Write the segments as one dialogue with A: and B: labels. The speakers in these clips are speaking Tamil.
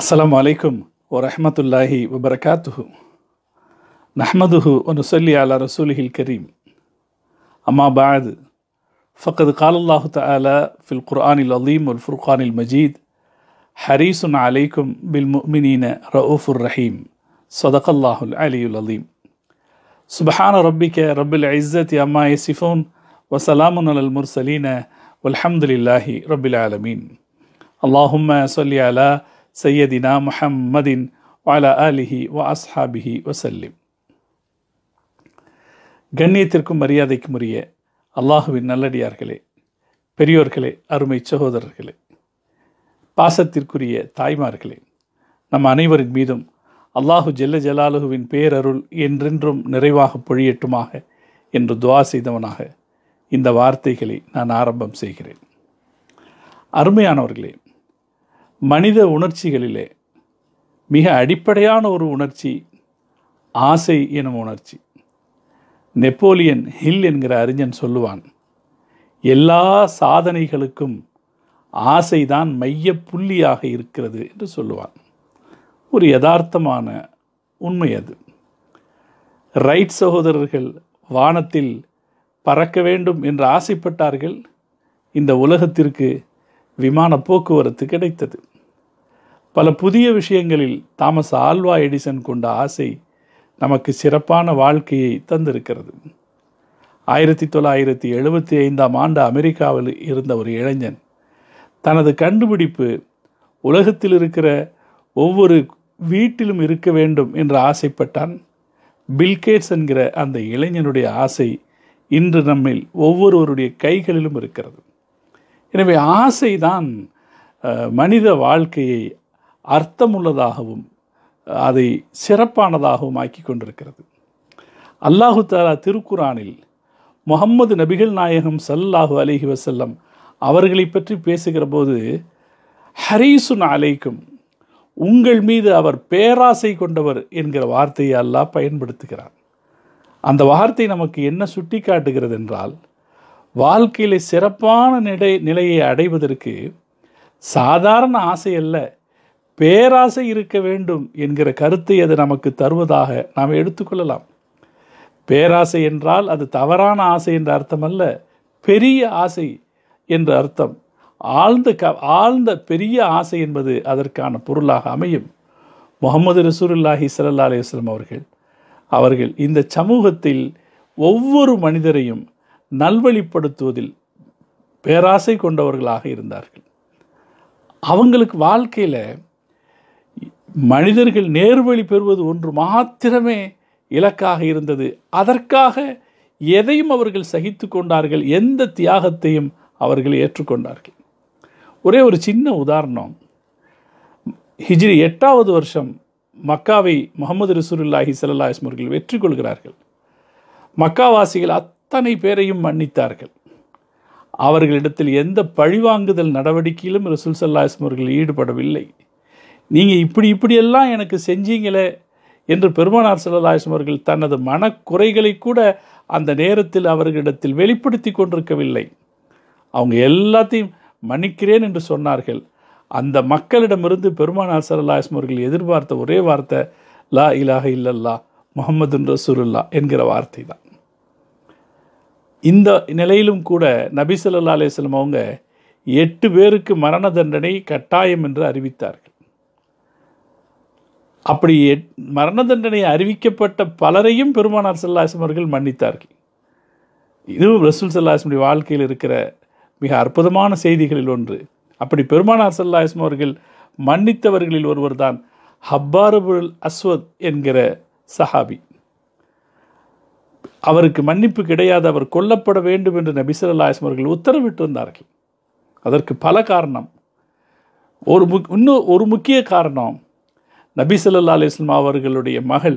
A: السلام عليكم ورحمة الله وبركاته نحمده ونصلي على رسوله الكريم أما بعد فقد قال الله تعالى في القرآن العظيم والفرقان المجيد حريص عليكم بالمؤمنين رؤوف الرحيم صدق الله العلي العظيم سبحان ربك رب العزة أما يصفون وسلام على المرسلين والحمد لله رب العالمين اللهم صل على சையதினா முஹம்மதின் வாலா அலிஹி வ அஸ்ஹாபிஹி வசல்லிம் கண்ணியத்திற்கும் மரியாதைக்கும் உரிய அல்லாஹுவின் நல்லடியார்களே பெரியோர்களே அருமை சகோதரர்களே பாசத்திற்குரிய தாய்மார்களே நம் அனைவரின் மீதும் அல்லாஹு ஜெல்ல ஜலாலுகுவின் பேரருள் என்றென்றும் நிறைவாக பொழியட்டுமாக என்று துவா செய்தவனாக இந்த வார்த்தைகளை நான் ஆரம்பம் செய்கிறேன் அருமையானவர்களே மனித உணர்ச்சிகளிலே மிக அடிப்படையான ஒரு உணர்ச்சி ஆசை எனும் உணர்ச்சி நெப்போலியன் ஹில் என்கிற அறிஞன் சொல்லுவான் எல்லா சாதனைகளுக்கும் ஆசைதான் மைய புள்ளியாக இருக்கிறது என்று சொல்லுவான் ஒரு யதார்த்தமான உண்மை அது ரைட் சகோதரர்கள் வானத்தில் பறக்க வேண்டும் என்று ஆசைப்பட்டார்கள் இந்த உலகத்திற்கு விமான போக்குவரத்து கிடைத்தது பல புதிய விஷயங்களில் தாமஸ் ஆல்வா எடிசன் கொண்ட ஆசை நமக்கு சிறப்பான வாழ்க்கையை தந்திருக்கிறது ஆயிரத்தி தொள்ளாயிரத்தி எழுபத்தி ஐந்தாம் ஆண்டு அமெரிக்காவில் இருந்த ஒரு இளைஞன் தனது கண்டுபிடிப்பு உலகத்தில் இருக்கிற ஒவ்வொரு வீட்டிலும் இருக்க வேண்டும் என்று ஆசைப்பட்டான் பில்கேட்ஸ் என்கிற அந்த இளைஞனுடைய ஆசை இன்று நம்மில் ஒவ்வொருவருடைய கைகளிலும் இருக்கிறது எனவே ஆசைதான் மனித வாழ்க்கையை அர்த்தமுள்ளதாகவும் அதை சிறப்பானதாகவும் ஆக்கி கொண்டிருக்கிறது அல்லாஹு தாலா திருக்குரானில் முகம்மது நபிகள் நாயகம் சல்லாஹு அலிஹி வசல்லம் அவர்களை பற்றி பேசுகிற போது ஹரீசுன் அலைக்கும் உங்கள் மீது அவர் பேராசை கொண்டவர் என்கிற வார்த்தையை அல்லாஹ் பயன்படுத்துகிறார் அந்த வார்த்தை நமக்கு என்ன சுட்டி காட்டுகிறது என்றால் வாழ்க்கையில் சிறப்பான நிலை நிலையை அடைவதற்கு சாதாரண ஆசை அல்ல பேராசை இருக்க வேண்டும் என்கிற கருத்தை அது நமக்கு தருவதாக நாம் எடுத்துக்கொள்ளலாம் பேராசை என்றால் அது தவறான ஆசை என்ற அர்த்தம் அல்ல பெரிய ஆசை என்ற அர்த்தம் ஆழ்ந்த க ஆழ்ந்த பெரிய ஆசை என்பது அதற்கான பொருளாக அமையும் முகமது ரசூருல்லாஹி சல்லா அலையம் அவர்கள் அவர்கள் இந்த சமூகத்தில் ஒவ்வொரு மனிதரையும் நல்வழிப்படுத்துவதில் பேராசை கொண்டவர்களாக இருந்தார்கள் அவங்களுக்கு வாழ்க்கையில் மனிதர்கள் நேர்வழி பெறுவது ஒன்று மாத்திரமே இலக்காக இருந்தது அதற்காக எதையும் அவர்கள் சகித்து கொண்டார்கள் எந்த தியாகத்தையும் அவர்கள் ஏற்றுக்கொண்டார்கள் ஒரே ஒரு சின்ன உதாரணம் ஹிஜ்ரி எட்டாவது வருஷம் மக்காவை முகமது ரிசூருல்லாஹி சல்லா இஸ்மர்கள் வெற்றி கொள்கிறார்கள் மக்காவாசிகள் அத்தனை பேரையும் மன்னித்தார்கள் அவர்களிடத்தில் எந்த பழிவாங்குதல் நடவடிக்கையிலும் ரசூல் சல்லா இஸ்மர்கள் ஈடுபடவில்லை நீங்கள் இப்படி இப்படியெல்லாம் எனக்கு செஞ்சீங்களே என்று பெருமானார் செல்லலாசம் அவர்கள் தனது மனக்குறைகளை கூட அந்த நேரத்தில் அவர்களிடத்தில் வெளிப்படுத்தி கொண்டிருக்கவில்லை அவங்க எல்லாத்தையும் மன்னிக்கிறேன் என்று சொன்னார்கள் அந்த மக்களிடமிருந்து பெருமானார் செல்லலாசம் அவர்கள் எதிர்பார்த்த ஒரே வார்த்தை லா இலாக இல்லல்லா முகமதுன் ரசூலுல்லா என்கிற வார்த்தை தான் இந்த நிலையிலும் கூட நபி சொல்லா அலேஸ்லம் அவங்க எட்டு பேருக்கு மரண தண்டனை கட்டாயம் என்று அறிவித்தார்கள் அப்படி மரண தண்டனை அறிவிக்கப்பட்ட பலரையும் பெருமானார் செல்லாசம் அவர்கள் மன்னித்தார்கள் இதுவும் ரசூல் செல்லாசமுடைய வாழ்க்கையில் இருக்கிற மிக அற்புதமான செய்திகளில் ஒன்று அப்படி பெருமானார் செல்லாசம் அவர்கள் மன்னித்தவர்களில் ஒருவர் தான் ஹப்பாரபுல் அஸ்வத் என்கிற சஹாபி அவருக்கு மன்னிப்பு கிடையாது அவர் கொல்லப்பட வேண்டும் என்று நபிசல்லாஸ்ம் அவர்கள் உத்தரவிட்டிருந்தார்கள் அதற்கு பல காரணம் ஒரு முக் இன்னும் ஒரு முக்கிய காரணம் நபி சொல்லா அலிஸ்லாம் அவர்களுடைய மகள்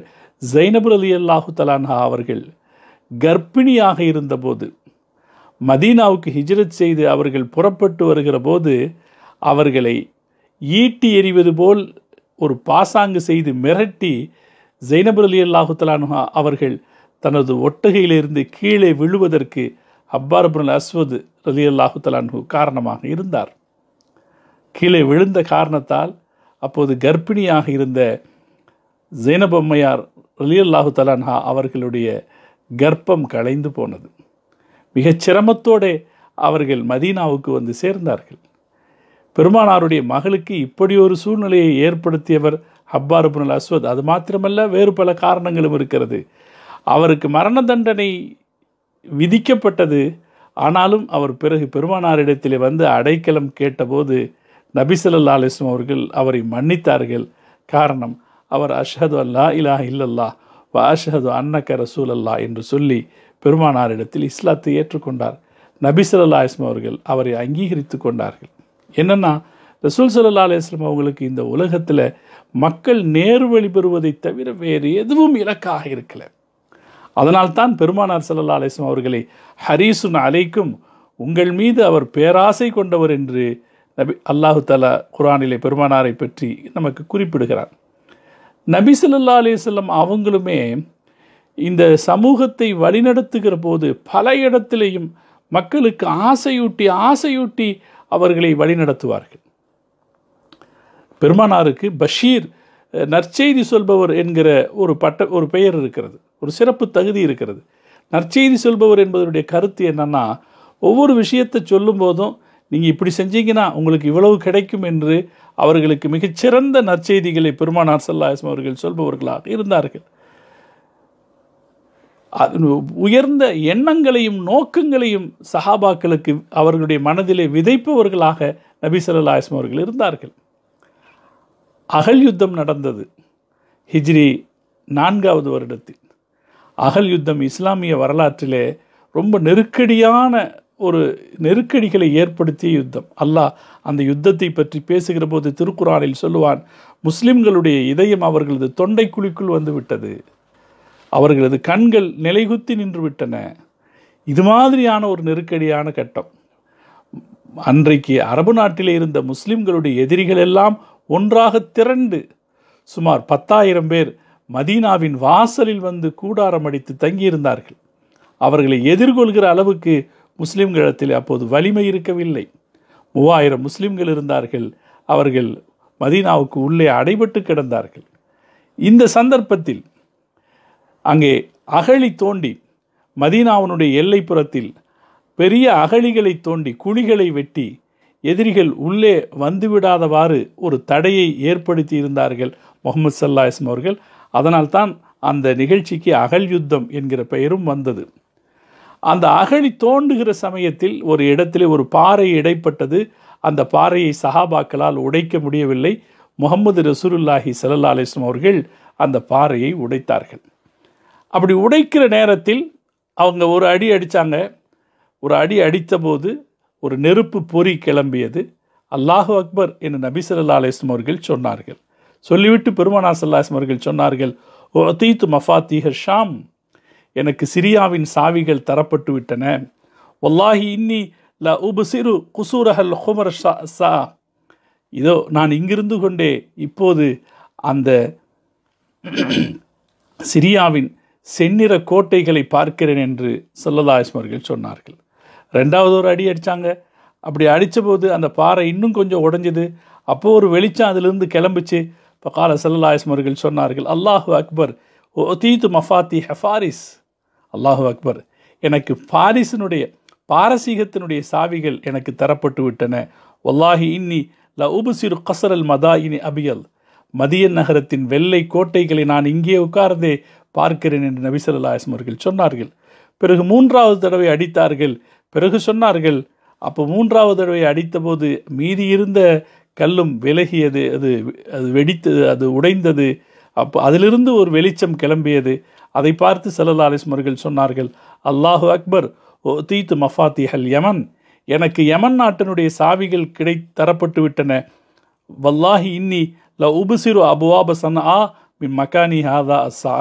A: ஜைனபுர் அலி அல்லாஹு தலான்ஹா அவர்கள் கர்ப்பிணியாக இருந்தபோது மதீனாவுக்கு ஹிஜ்ரத் செய்து அவர்கள் புறப்பட்டு வருகிற போது அவர்களை ஈட்டி எறிவது போல் ஒரு பாசாங்கு செய்து மிரட்டி ஜெய்னபுர் அலி அல்லாஹு தலான்ஹா அவர்கள் தனது ஒட்டகையிலிருந்து கீழே விழுவதற்கு அப்பார்புல் அஸ்வது அலி அல்லாஹு தலான்ஹு காரணமாக இருந்தார் கீழே விழுந்த காரணத்தால் அப்போது கர்ப்பிணியாக இருந்த ஜெயனபொம்மையார் ரலியல்லாஹு தலான்ஹா அவர்களுடைய கர்ப்பம் களைந்து போனது மிகச் சிரமத்தோடு அவர்கள் மதீனாவுக்கு வந்து சேர்ந்தார்கள் பெருமானாருடைய மகளுக்கு இப்படி ஒரு சூழ்நிலையை ஏற்படுத்தியவர் ஹப்பாருபுனல் அஸ்வத் அது மாத்திரமல்ல வேறு பல காரணங்களும் இருக்கிறது அவருக்கு மரண தண்டனை விதிக்கப்பட்டது ஆனாலும் அவர் பிறகு பெருமானாரிடத்தில் வந்து அடைக்கலம் கேட்டபோது நபிசல்லா அலிஸ்லம் அவர்கள் அவரை மன்னித்தார்கள் காரணம் அவர் அஷஹது அல்லா இலா இல்லல்லா வ அஷஹது அன்னக்க ரசூல் அல்லா என்று சொல்லி பெருமானாரிடத்தில் இஸ்லாத்தை ஏற்றுக்கொண்டார் நபி சல்லா அவர்கள் அவரை அங்கீகரித்து கொண்டார்கள் என்னென்னா ரசூல் சல்லா அலிஸ்லாம் அவங்களுக்கு இந்த உலகத்தில் மக்கள் நேர்வழி பெறுவதை தவிர வேறு எதுவும் இலக்காக இருக்கலை அதனால்தான் பெருமானார் சல்லா அலிஸ்லாம் அவர்களை ஹரீசுன் அலைக்கும் உங்கள் மீது அவர் பேராசை கொண்டவர் என்று நபி அல்லாஹு தலா குரானிலே பெருமானாரை பற்றி நமக்கு குறிப்பிடுகிறார் நபி சொல்லா அலிசல்லம் அவங்களுமே இந்த சமூகத்தை வழிநடத்துகிற போது பல இடத்திலேயும் மக்களுக்கு ஆசையூட்டி ஆசையூட்டி அவர்களை வழிநடத்துவார்கள் பெருமானாருக்கு பஷீர் நற்செய்தி சொல்பவர் என்கிற ஒரு பட்ட ஒரு பெயர் இருக்கிறது ஒரு சிறப்பு தகுதி இருக்கிறது நற்செய்தி சொல்பவர் என்பதனுடைய கருத்து என்னென்னா ஒவ்வொரு விஷயத்தை சொல்லும்போதும் நீங்கள் இப்படி செஞ்சீங்கன்னா உங்களுக்கு இவ்வளவு கிடைக்கும் என்று அவர்களுக்கு மிகச்சிறந்த நற்செய்திகளை பெருமானார் சல்லாஸ்லம் அவர்கள் சொல்பவர்களாக இருந்தார்கள் அது உயர்ந்த எண்ணங்களையும் நோக்கங்களையும் சஹாபாக்களுக்கு அவர்களுடைய மனதிலே விதைப்பவர்களாக நபி சல்லாஸ்லம் அவர்கள் இருந்தார்கள் அகல் யுத்தம் நடந்தது ஹிஜ்ரி நான்காவது வருடத்தில் அகல் யுத்தம் இஸ்லாமிய வரலாற்றிலே ரொம்ப நெருக்கடியான ஒரு நெருக்கடிகளை ஏற்படுத்திய யுத்தம் அல்லாஹ் அந்த யுத்தத்தை பற்றி பேசுகிற போது திருக்குறானில் சொல்லுவான் முஸ்லிம்களுடைய இதயம் அவர்களது தொண்டைக்குழிக்குள் வந்து விட்டது அவர்களது கண்கள் நிலைகுத்தி நின்று விட்டன இது மாதிரியான ஒரு நெருக்கடியான கட்டம் அன்றைக்கு அரபு நாட்டிலே இருந்த முஸ்லிம்களுடைய எதிரிகள் எல்லாம் ஒன்றாக திரண்டு சுமார் பத்தாயிரம் பேர் மதீனாவின் வாசலில் வந்து கூடாரம் அடித்து தங்கியிருந்தார்கள் அவர்களை எதிர்கொள்கிற அளவுக்கு முஸ்லிம்களிடத்தில் அப்போது வலிமை இருக்கவில்லை மூவாயிரம் முஸ்லிம்கள் இருந்தார்கள் அவர்கள் மதீனாவுக்கு உள்ளே அடைபட்டு கிடந்தார்கள் இந்த சந்தர்ப்பத்தில் அங்கே அகழி தோண்டி மதீனாவினுடைய எல்லைப்புறத்தில் பெரிய அகழிகளை தோண்டி குழிகளை வெட்டி எதிரிகள் உள்ளே வந்துவிடாதவாறு ஒரு தடையை ஏற்படுத்தி இருந்தார்கள் முகமது சல்லாஹ் அவர்கள் அதனால்தான் அந்த நிகழ்ச்சிக்கு அகல் யுத்தம் என்கிற பெயரும் வந்தது அந்த அகழி தோண்டுகிற சமயத்தில் ஒரு இடத்திலே ஒரு பாறை இடைப்பட்டது அந்த பாறையை சஹாபாக்களால் உடைக்க முடியவில்லை முகமது ரசூலுல்லாஹி சல்லா அலிஸ்லாம் அவர்கள் அந்த பாறையை உடைத்தார்கள் அப்படி உடைக்கிற நேரத்தில் அவங்க ஒரு அடி அடித்தாங்க ஒரு அடி அடித்தபோது ஒரு நெருப்பு பொறி கிளம்பியது அல்லாஹு அக்பர் என்று நபி சல்லா அலிஸ்லம் அவர்கள் சொன்னார்கள் சொல்லிவிட்டு பெருமானா சல்லாஸ்லம் அவர்கள் சொன்னார்கள் அத்தீத்து மஃபாத்தீஹர் ஷாம் எனக்கு சிரியாவின் சாவிகள் தரப்பட்டு விட்டன ஒல்லாஹி இன்னி ல சிறு குசூரஹல் ஹுமர் ஷா சா இதோ நான் இங்கிருந்து கொண்டே இப்போது அந்த சிரியாவின் செந்நிற கோட்டைகளை பார்க்கிறேன் என்று சொல்லலாஸ்மர்கள் சொன்னார்கள் ரெண்டாவது ஒரு அடி அடித்தாங்க அப்படி அடித்தபோது அந்த பாறை இன்னும் கொஞ்சம் உடஞ்சது அப்போது ஒரு வெளிச்சம் அதிலிருந்து கிளம்பிச்சு இப்போ கால செல்லாயஸ்மர்கள் சொன்னார்கள் அல்லாஹு அக்பர் தீத்து மஃபாத்தி ஹெஃபாரிஸ் அல்லாஹு அக்பர் எனக்கு பாரிசனுடைய பாரசீகத்தினுடைய சாவிகள் எனக்கு தரப்பட்டு விட்டன ஒல்லாஹி இன்னி ல உபுசிறு கசரல் மதா இனி அபியல் மதியன் நகரத்தின் வெள்ளை கோட்டைகளை நான் இங்கே உட்கார்ந்தே பார்க்கிறேன் என்று நபிசல்லா அவர்கள் சொன்னார்கள் பிறகு மூன்றாவது தடவை அடித்தார்கள் பிறகு சொன்னார்கள் அப்போ மூன்றாவது தடவை அடித்தபோது மீதி இருந்த கல்லும் விலகியது அது அது வெடித்தது அது உடைந்தது அப்போ அதிலிருந்து ஒரு வெளிச்சம் கிளம்பியது அதை பார்த்து சல்லல்லா அலிஸ்மர்கள் சொன்னார்கள் அல்லாஹு அக்பர் ஓ தீத்து மஃபாத்திஹல் யமன் எனக்கு யமன் நாட்டினுடைய சாவிகள் கிடை தரப்பட்டு விட்டன வல்லாஹி இன்னி ல உபுசிறு அபுவாப சன் ஆ மி மக்கானி ஹாதா அஸ்ஸா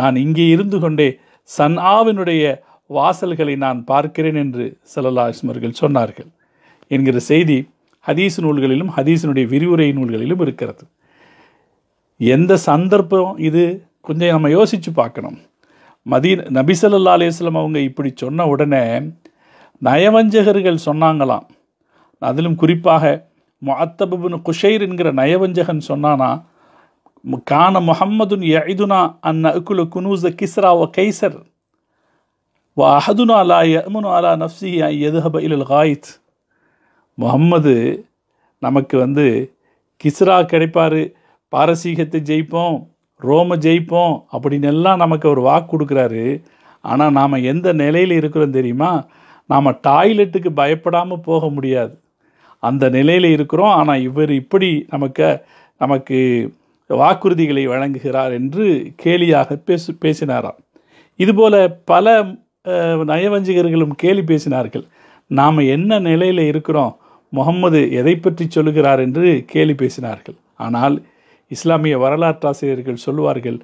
A: நான் இங்கே இருந்து கொண்டே சன் ஆவினுடைய வாசல்களை நான் பார்க்கிறேன் என்று செல்லல்லா அலிஸ்மர்கள் சொன்னார்கள் என்கிற செய்தி ஹதீஸ் நூல்களிலும் ஹதீஸினுடைய விரிவுரை நூல்களிலும் இருக்கிறது எந்த சந்தர்ப்பம் இது கொஞ்சம் நம்ம யோசித்து பார்க்கணும் மதீன் நபிசல்லா அலிஸ்லாம் அவங்க இப்படி சொன்ன உடனே நயவஞ்சகர்கள் சொன்னாங்களாம் அதிலும் குறிப்பாக முத்தபுபின் குஷைர் என்கிற நயவஞ்சகன் சொன்னானா கான முஹம்மதுன் யதுனா அன் அகுல குனூஸ கிஸ்ரா ஒ கைசர் வ அஹதுனா அலா யமுனு அலா நஃப்சி எதுஹப இல் ஹாயித் முகம்மது நமக்கு வந்து கிஸ்ரா கிடைப்பார் பாரசீகத்தை ஜெயிப்போம் ரோம ஜெயிப்போம் அப்படின்னு எல்லாம் நமக்கு அவர் வாக்கு கொடுக்குறாரு ஆனால் நாம் எந்த நிலையில் இருக்கிறோம் தெரியுமா நாம் டாய்லெட்டுக்கு பயப்படாமல் போக முடியாது அந்த நிலையில் இருக்கிறோம் ஆனால் இவர் இப்படி நமக்கு நமக்கு வாக்குறுதிகளை வழங்குகிறார் என்று கேலியாக பேசு பேசினாராம் இதுபோல் பல நயவஞ்சகர்களும் கேலி பேசினார்கள் நாம் என்ன நிலையில் இருக்கிறோம் முகம்மது எதை பற்றி சொல்லுகிறார் என்று கேலி பேசினார்கள் ஆனால் இஸ்லாமிய வரலாற்றாசிரியர்கள் சொல்லுவார்கள்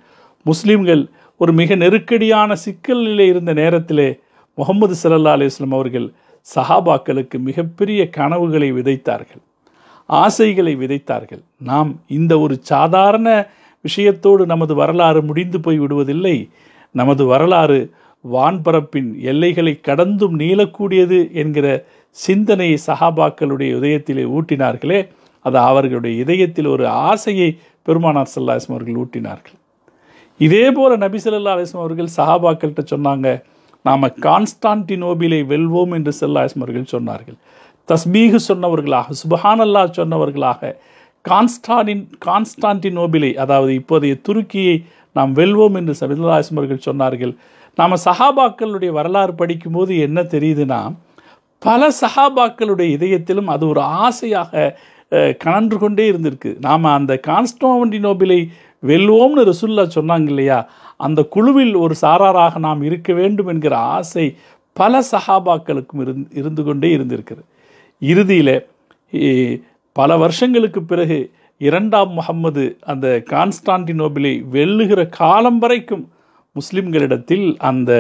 A: முஸ்லீம்கள் ஒரு மிக நெருக்கடியான சிக்கலில் இருந்த நேரத்திலே முகமது சல்லா அலுவலாம் அவர்கள் சஹாபாக்களுக்கு மிகப்பெரிய கனவுகளை விதைத்தார்கள் ஆசைகளை விதைத்தார்கள் நாம் இந்த ஒரு சாதாரண விஷயத்தோடு நமது வரலாறு முடிந்து போய் விடுவதில்லை நமது வரலாறு வான்பரப்பின் எல்லைகளை கடந்தும் நீளக்கூடியது என்கிற சிந்தனையை சஹாபாக்களுடைய இதயத்திலே ஊட்டினார்களே அது அவர்களுடைய இதயத்தில் ஒரு ஆசையை பெருமானார் சல்லா இஸ்லாம் அவர்கள் ஊட்டினார்கள் இதே போல் நபி சல்லா அலிஸ்லாம் அவர்கள் சஹாபாக்கள்கிட்ட சொன்னாங்க நாம் கான்ஸ்டான்டினோபிலை வெல்வோம் என்று சல்லா இஸ்லாம் அவர்கள் சொன்னார்கள் தஸ்பீகு சொன்னவர்களாக அல்லா சொன்னவர்களாக கான்ஸ்டானின் கான்ஸ்டான்டினோபிலை அதாவது இப்போதைய துருக்கியை நாம் வெல்வோம் என்று சபிதுல்லா அவர்கள் சொன்னார்கள் நாம் சஹாபாக்களுடைய வரலாறு படிக்கும்போது என்ன தெரியுதுன்னா பல சஹாபாக்களுடைய இதயத்திலும் அது ஒரு ஆசையாக கணன்று கொண்டே இருந்திருக்கு நாம் அந்த கான்ஸ்டோமண்டி நோபிலை வெல்வோம்னு ரசுல்லா சொன்னாங்க இல்லையா அந்த குழுவில் ஒரு சாராராக நாம் இருக்க வேண்டும் என்கிற ஆசை பல சஹாபாக்களுக்கும் இருந்து இருந்து கொண்டே இருந்திருக்கிறது இறுதியில் பல வருஷங்களுக்கு பிறகு இரண்டாம் முகம்மது அந்த கான்ஸ்டான்டினோபிலை வெல்லுகிற காலம் வரைக்கும் முஸ்லிம்களிடத்தில் அந்த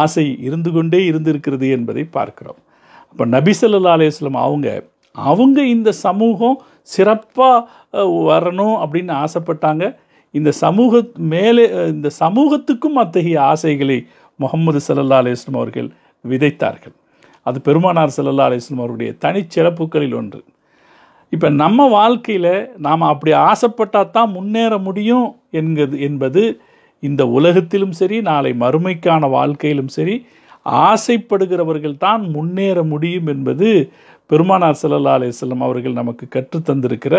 A: ஆசை இருந்து கொண்டே இருந்திருக்கிறது என்பதை பார்க்கிறோம் அப்போ நபிசல்லா அலையம் அவங்க அவங்க இந்த சமூகம் சிறப்பாக வரணும் அப்படின்னு ஆசைப்பட்டாங்க இந்த சமூக மேலே இந்த சமூகத்துக்கும் அத்தகைய ஆசைகளை முகமது சல்லா அலிஸ்லம் அவர்கள் விதைத்தார்கள் அது பெருமானார் சல்லா அலிஸ்லம் அவருடைய தனிச்சிறப்புகளில் ஒன்று இப்போ நம்ம வாழ்க்கையில் நாம் அப்படி ஆசைப்பட்டால் தான் முன்னேற முடியும் என்கிறது என்பது இந்த உலகத்திலும் சரி நாளை மறுமைக்கான வாழ்க்கையிலும் சரி ஆசைப்படுகிறவர்கள் தான் முன்னேற முடியும் என்பது பெருமானார் சல்லல்லா செல்லம் அவர்கள் நமக்கு கற்றுத்தந்திருக்கிற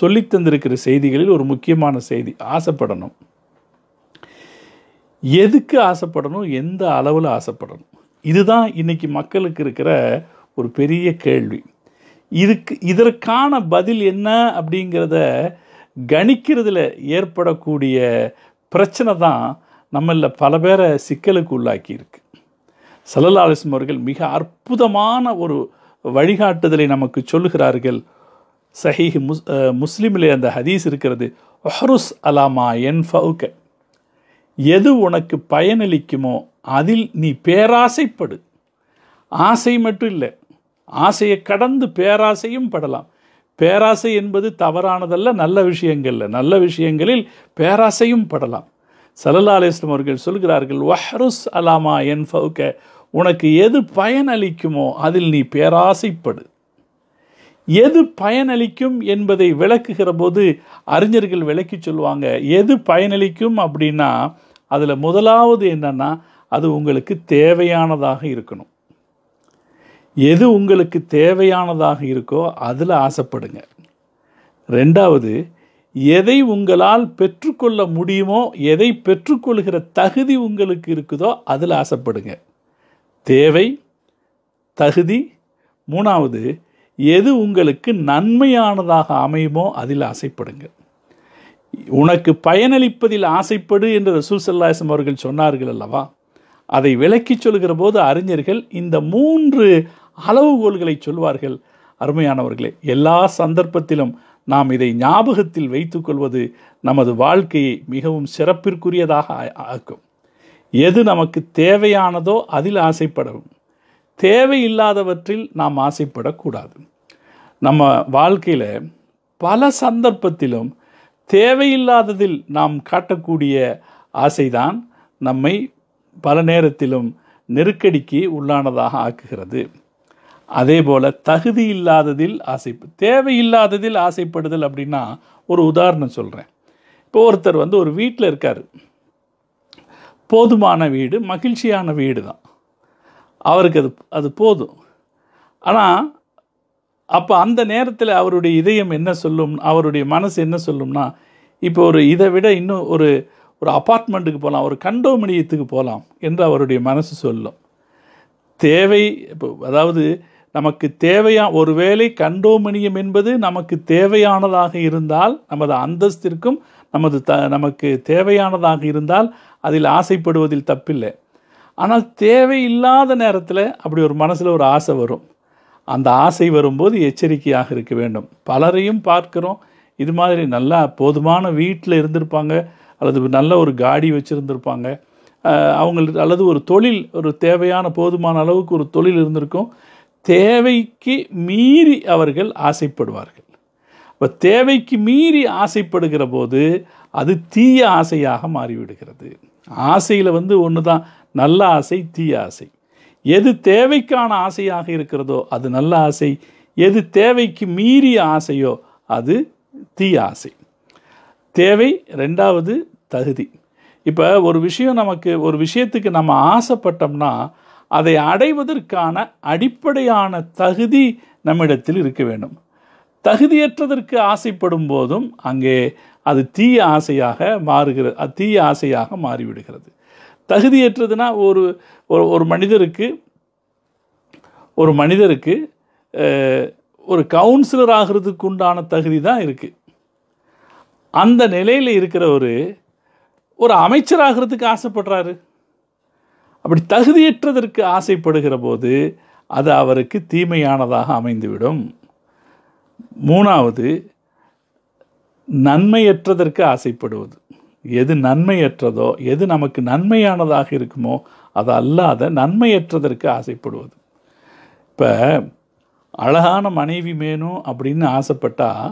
A: சொல்லி தந்திருக்கிற செய்திகளில் ஒரு முக்கியமான செய்தி ஆசைப்படணும் எதுக்கு ஆசைப்படணும் எந்த அளவில் ஆசைப்படணும் இதுதான் இன்றைக்கி மக்களுக்கு இருக்கிற ஒரு பெரிய கேள்வி இதுக்கு இதற்கான பதில் என்ன அப்படிங்கிறத கணிக்கிறதுல ஏற்படக்கூடிய பிரச்சனை தான் நம்மளில் பல பேரை சிக்கலுக்கு உள்ளாக்கியிருக்கு சல்லல்லாலிஸ்லம் அவர்கள் மிக அற்புதமான ஒரு வழிகாட்டுதலை நமக்கு சொல்லுகிறார்கள் சஹீஹ் முஸ் முஸ்லீமிலே அந்த ஹதீஸ் இருக்கிறது ஒஹருஸ் அலாமா என் ஃபவுக்க எது உனக்கு பயனளிக்குமோ அதில் நீ பேராசைப்படு ஆசை மட்டும் இல்லை ஆசையை கடந்து பேராசையும் படலாம் பேராசை என்பது தவறானதல்ல நல்ல விஷயங்கள்ல நல்ல விஷயங்களில் பேராசையும் படலாம் சல்லல்லா அலிஸ்லம் அவர்கள் சொல்கிறார்கள் வஹ்ருஸ் அலாமா என் ஃபவுக்க உனக்கு எது பயனளிக்குமோ அதில் நீ பேராசைப்படு எது பயனளிக்கும் என்பதை விளக்குகிற போது அறிஞர்கள் விளக்கி சொல்லுவாங்க எது பயனளிக்கும் அப்படின்னா அதில் முதலாவது என்னென்னா அது உங்களுக்கு தேவையானதாக இருக்கணும் எது உங்களுக்கு தேவையானதாக இருக்கோ அதில் ஆசைப்படுங்க ரெண்டாவது எதை உங்களால் பெற்றுக்கொள்ள முடியுமோ எதை பெற்றுக்கொள்கிற தகுதி உங்களுக்கு இருக்குதோ அதில் ஆசைப்படுங்க தேவை தகுதி மூணாவது எது உங்களுக்கு நன்மையானதாக அமையுமோ அதில் ஆசைப்படுங்க உனக்கு பயனளிப்பதில் ஆசைப்படு என்று ரசூல் அவர்கள் சொன்னார்கள் அல்லவா அதை விளக்கி சொல்கிற போது அறிஞர்கள் இந்த மூன்று அளவுகோல்களை சொல்வார்கள் அருமையானவர்களே எல்லா சந்தர்ப்பத்திலும் நாம் இதை ஞாபகத்தில் வைத்துக்கொள்வது நமது வாழ்க்கையை மிகவும் சிறப்பிற்குரியதாக ஆக்கும் எது நமக்கு தேவையானதோ அதில் ஆசைப்படவும் தேவையில்லாதவற்றில் நாம் ஆசைப்படக்கூடாது நம்ம வாழ்க்கையில் பல சந்தர்ப்பத்திலும் தேவையில்லாததில் நாம் காட்டக்கூடிய ஆசைதான் நம்மை பல நேரத்திலும் நெருக்கடிக்கு உள்ளானதாக ஆக்குகிறது அதே போல் தகுதி இல்லாததில் ஆசை தேவையில்லாததில் ஆசைப்படுதல் அப்படின்னா ஒரு உதாரணம் சொல்கிறேன் இப்போ ஒருத்தர் வந்து ஒரு வீட்டில் இருக்கார் போதுமான வீடு மகிழ்ச்சியான வீடு தான் அவருக்கு அது அது போதும் ஆனால் அப்போ அந்த நேரத்தில் அவருடைய இதயம் என்ன சொல்லும் அவருடைய மனசு என்ன சொல்லும்னா இப்போ ஒரு இதை விட இன்னும் ஒரு ஒரு அப்பார்ட்மெண்ட்டுக்கு போகலாம் ஒரு கண்டோமினியத்துக்கு போகலாம் என்று அவருடைய மனசு சொல்லும் தேவை இப்போ அதாவது நமக்கு தேவையா ஒருவேளை கண்டோமினியம் என்பது நமக்கு தேவையானதாக இருந்தால் நமது அந்தஸ்திற்கும் நமது த நமக்கு தேவையானதாக இருந்தால் அதில் ஆசைப்படுவதில் தப்பில்லை ஆனால் தேவையில்லாத நேரத்தில் அப்படி ஒரு மனசில் ஒரு ஆசை வரும் அந்த ஆசை வரும்போது எச்சரிக்கையாக இருக்க வேண்டும் பலரையும் பார்க்குறோம் இது மாதிரி நல்லா போதுமான வீட்டில் இருந்திருப்பாங்க அல்லது நல்ல ஒரு காடி வச்சுருந்துருப்பாங்க அவங்களுக்கு அல்லது ஒரு தொழில் ஒரு தேவையான போதுமான அளவுக்கு ஒரு தொழில் இருந்திருக்கும் தேவைக்கு மீறி அவர்கள் ஆசைப்படுவார்கள் இப்போ தேவைக்கு மீறி ஆசைப்படுகிற போது அது தீய ஆசையாக மாறிவிடுகிறது ஆசையில் வந்து ஒன்று தான் நல்ல ஆசை தீய ஆசை எது தேவைக்கான ஆசையாக இருக்கிறதோ அது நல்ல ஆசை எது தேவைக்கு மீறிய ஆசையோ அது தீய ஆசை தேவை ரெண்டாவது தகுதி இப்போ ஒரு விஷயம் நமக்கு ஒரு விஷயத்துக்கு நம்ம ஆசைப்பட்டோம்னா அதை அடைவதற்கான அடிப்படையான தகுதி நம்மிடத்தில் இருக்க வேண்டும் தகுதியற்றதற்கு ஆசைப்படும் போதும் அங்கே அது தீய ஆசையாக மாறுகிறது அது தீய ஆசையாக மாறிவிடுகிறது தகுதியற்றதுனா ஒரு ஒரு மனிதருக்கு ஒரு மனிதருக்கு ஒரு கவுன்சிலர் ஆகிறதுக்கு உண்டான தகுதி தான் இருக்குது அந்த நிலையில் இருக்கிறவர் ஒரு அமைச்சராகிறதுக்கு ஆசைப்படுறாரு அப்படி தகுதியற்றதற்கு ஆசைப்படுகிற போது அது அவருக்கு தீமையானதாக அமைந்துவிடும் மூணாவது நன்மையற்றதற்கு ஆசைப்படுவது எது நன்மையற்றதோ எது நமக்கு நன்மையானதாக இருக்குமோ அது அல்லாத நன்மையற்றதற்கு ஆசைப்படுவது இப்போ அழகான மனைவி வேணும் அப்படின்னு ஆசைப்பட்டால்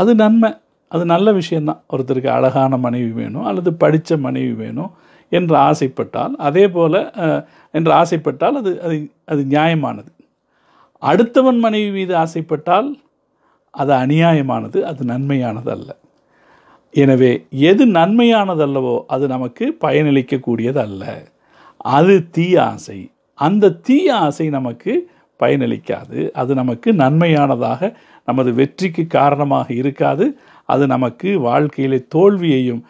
A: அது நன்மை அது நல்ல விஷயந்தான் ஒருத்தருக்கு அழகான மனைவி வேணும் அல்லது படித்த மனைவி வேணும் என்று ஆசைப்பட்டால் அதே போல் என்று ஆசைப்பட்டால் அது அது அது நியாயமானது அடுத்தவன் மனைவி மீது ஆசைப்பட்டால் அது அநியாயமானது அது நன்மையானது அல்ல எனவே எது நன்மையானதல்லவோ அது நமக்கு பயனளிக்கக்கூடியது அல்ல அது தீய ஆசை அந்த தீய ஆசை நமக்கு பயனளிக்காது அது நமக்கு நன்மையானதாக நமது வெற்றிக்கு காரணமாக இருக்காது அது நமக்கு வாழ்க்கையிலே தோல்வியையும்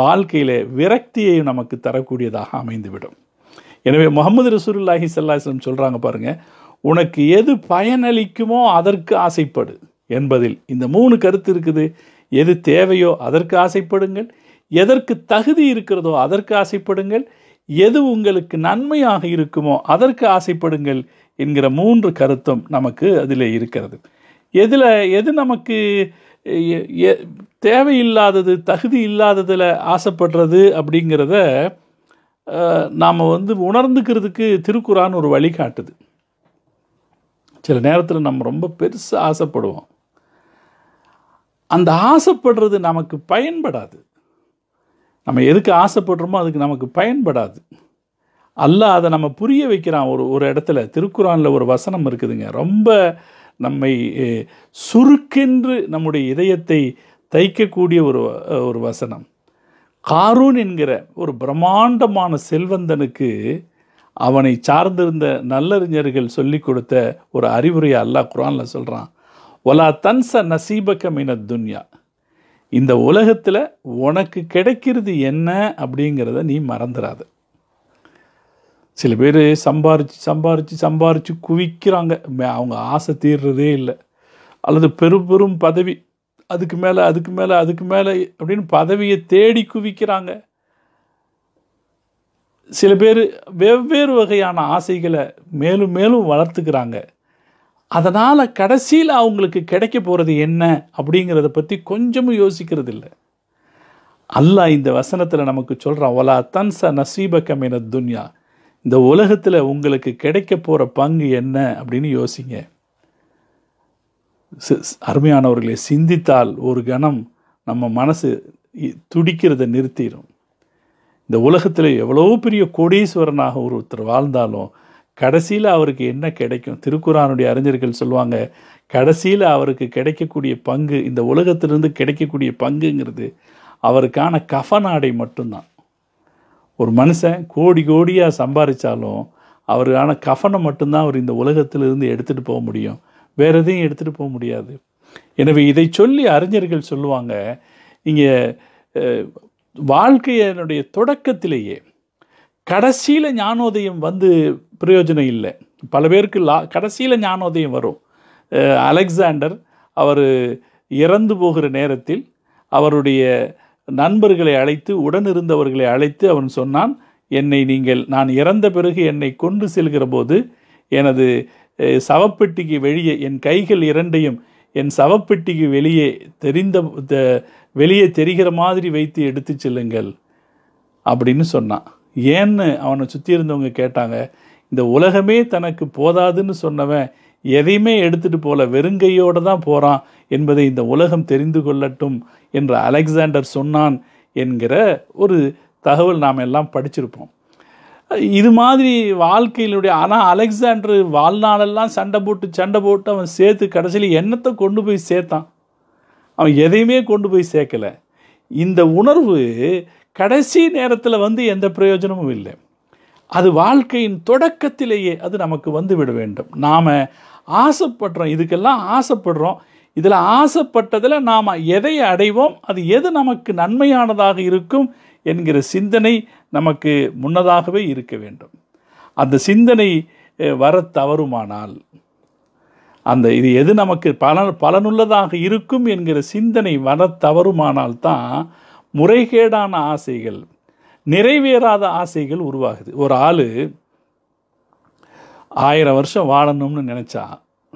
A: வாழ்க்கையில் விரக்தியை நமக்கு தரக்கூடியதாக அமைந்துவிடும் எனவே முகமது ரசூல்லாஹி சல்லாஹம் சொல்கிறாங்க பாருங்கள் உனக்கு எது பயனளிக்குமோ அதற்கு ஆசைப்படு என்பதில் இந்த மூணு கருத்து இருக்குது எது தேவையோ அதற்கு ஆசைப்படுங்கள் எதற்கு தகுதி இருக்கிறதோ அதற்கு ஆசைப்படுங்கள் எது உங்களுக்கு நன்மையாக இருக்குமோ அதற்கு ஆசைப்படுங்கள் என்கிற மூன்று கருத்தும் நமக்கு அதில் இருக்கிறது எதில் எது நமக்கு தேவையில்லாதது தகுதி இல்லாததில் ஆசைப்படுறது அப்படிங்கிறத நாம் வந்து உணர்ந்துக்கிறதுக்கு திருக்குறான் ஒரு வழி காட்டுது சில நேரத்தில் நம்ம ரொம்ப பெருசாக ஆசைப்படுவோம் அந்த ஆசைப்படுறது நமக்கு பயன்படாது நம்ம எதுக்கு ஆசைப்படுறோமோ அதுக்கு நமக்கு பயன்படாது அல்ல அதை நம்ம புரிய வைக்கிறான் ஒரு ஒரு இடத்துல திருக்குறானில் ஒரு வசனம் இருக்குதுங்க ரொம்ப நம்மை சுருக்கென்று நம்முடைய இதயத்தை தைக்கக்கூடிய ஒரு ஒரு வசனம் காரூன் என்கிற ஒரு பிரம்மாண்டமான செல்வந்தனுக்கு அவனை சார்ந்திருந்த நல்லறிஞர்கள் சொல்லி கொடுத்த ஒரு அறிவுரையை அல்லாஹ் குரானில் சொல்கிறான் ஒலா தன்ச நசீபக்கமின துன்யா இந்த உலகத்தில் உனக்கு கிடைக்கிறது என்ன அப்படிங்கிறத நீ மறந்துடாது சில பேர் சம்பாரித்து சம்பாரித்து சம்பாரித்து குவிக்கிறாங்க அவங்க ஆசை தீர்றதே இல்லை அல்லது பெரும் பெரும் பதவி அதுக்கு மேலே அதுக்கு மேலே அதுக்கு மேலே அப்படின்னு பதவியை தேடி குவிக்கிறாங்க சில பேர் வெவ்வேறு வகையான ஆசைகளை மேலும் மேலும் வளர்த்துக்கிறாங்க அதனால் கடைசியில் அவங்களுக்கு கிடைக்க போகிறது என்ன அப்படிங்கிறத பற்றி கொஞ்சமும் யோசிக்கிறது இல்லை அல்லாஹ் இந்த வசனத்தில் நமக்கு சொல்கிறான் ஒலா தன்ச நசீப துன்யா இந்த உலகத்தில் உங்களுக்கு கிடைக்க போகிற பங்கு என்ன அப்படின்னு யோசிங்க அருமையானவர்களை சிந்தித்தால் ஒரு கணம் நம்ம மனசு துடிக்கிறத நிறுத்திடும் இந்த உலகத்தில் எவ்வளோ பெரிய கோடீஸ்வரனாக ஒரு ஒருத்தர் வாழ்ந்தாலும் கடைசியில் அவருக்கு என்ன கிடைக்கும் திருக்குறானுடைய அறிஞர்கள் சொல்லுவாங்க கடைசியில் அவருக்கு கிடைக்கக்கூடிய பங்கு இந்த உலகத்திலிருந்து கிடைக்கக்கூடிய பங்குங்கிறது அவருக்கான கஃப மட்டும்தான் ஒரு மனுஷன் கோடி கோடியாக சம்பாதிச்சாலும் அவருக்கான கஃனை மட்டும்தான் அவர் இந்த உலகத்திலிருந்து எடுத்துகிட்டு போக முடியும் வேறு எதையும் எடுத்துகிட்டு போக முடியாது எனவே இதை சொல்லி அறிஞர்கள் சொல்லுவாங்க இங்கே வாழ்க்கையினுடைய தொடக்கத்திலேயே கடைசியில் ஞானோதயம் வந்து பிரயோஜனம் இல்லை பல பேருக்கு லா கடைசியில் ஞானோதயம் வரும் அலெக்சாண்டர் அவர் இறந்து போகிற நேரத்தில் அவருடைய நண்பர்களை அழைத்து உடனிருந்தவர்களை அழைத்து அவன் சொன்னான் என்னை நீங்கள் நான் இறந்த பிறகு என்னை கொண்டு செல்கிற போது எனது சவப்பெட்டிக்கு வெளியே என் கைகள் இரண்டையும் என் சவப்பெட்டிக்கு வெளியே தெரிந்த வெளியே தெரிகிற மாதிரி வைத்து எடுத்து செல்லுங்கள் அப்படின்னு சொன்னான் ஏன்னு அவனை சுற்றி இருந்தவங்க கேட்டாங்க இந்த உலகமே தனக்கு போதாதுன்னு சொன்னவன் எதையுமே எடுத்துகிட்டு போல வெறுங்கையோடு தான் போகிறான் என்பதை இந்த உலகம் தெரிந்து கொள்ளட்டும் என்று அலெக்சாண்டர் சொன்னான் என்கிற ஒரு தகவல் நாம் எல்லாம் படிச்சிருப்போம் இது மாதிரி வாழ்க்கையினுடைய ஆனால் அலெக்சாண்டர் வாழ்நாளெல்லாம் சண்டை போட்டு சண்டை போட்டு அவன் சேர்த்து கடைசியில் என்னத்தை கொண்டு போய் சேர்த்தான் அவன் எதையுமே கொண்டு போய் சேர்க்கலை இந்த உணர்வு கடைசி நேரத்தில் வந்து எந்த பிரயோஜனமும் இல்லை அது வாழ்க்கையின் தொடக்கத்திலேயே அது நமக்கு வந்து விட வேண்டும் நாம் ஆசைப்படுறோம் இதுக்கெல்லாம் ஆசைப்படுறோம் இதில் ஆசைப்பட்டதில் நாம் எதை அடைவோம் அது எது நமக்கு நன்மையானதாக இருக்கும் என்கிற சிந்தனை நமக்கு முன்னதாகவே இருக்க வேண்டும் அந்த சிந்தனை வர தவறுமானால் அந்த இது எது நமக்கு பல பலனுள்ளதாக இருக்கும் என்கிற சிந்தனை வர தான் முறைகேடான ஆசைகள் நிறைவேறாத ஆசைகள் உருவாகுது ஒரு ஆள் ஆயிரம் வருஷம் வாழணும்னு நினச்சா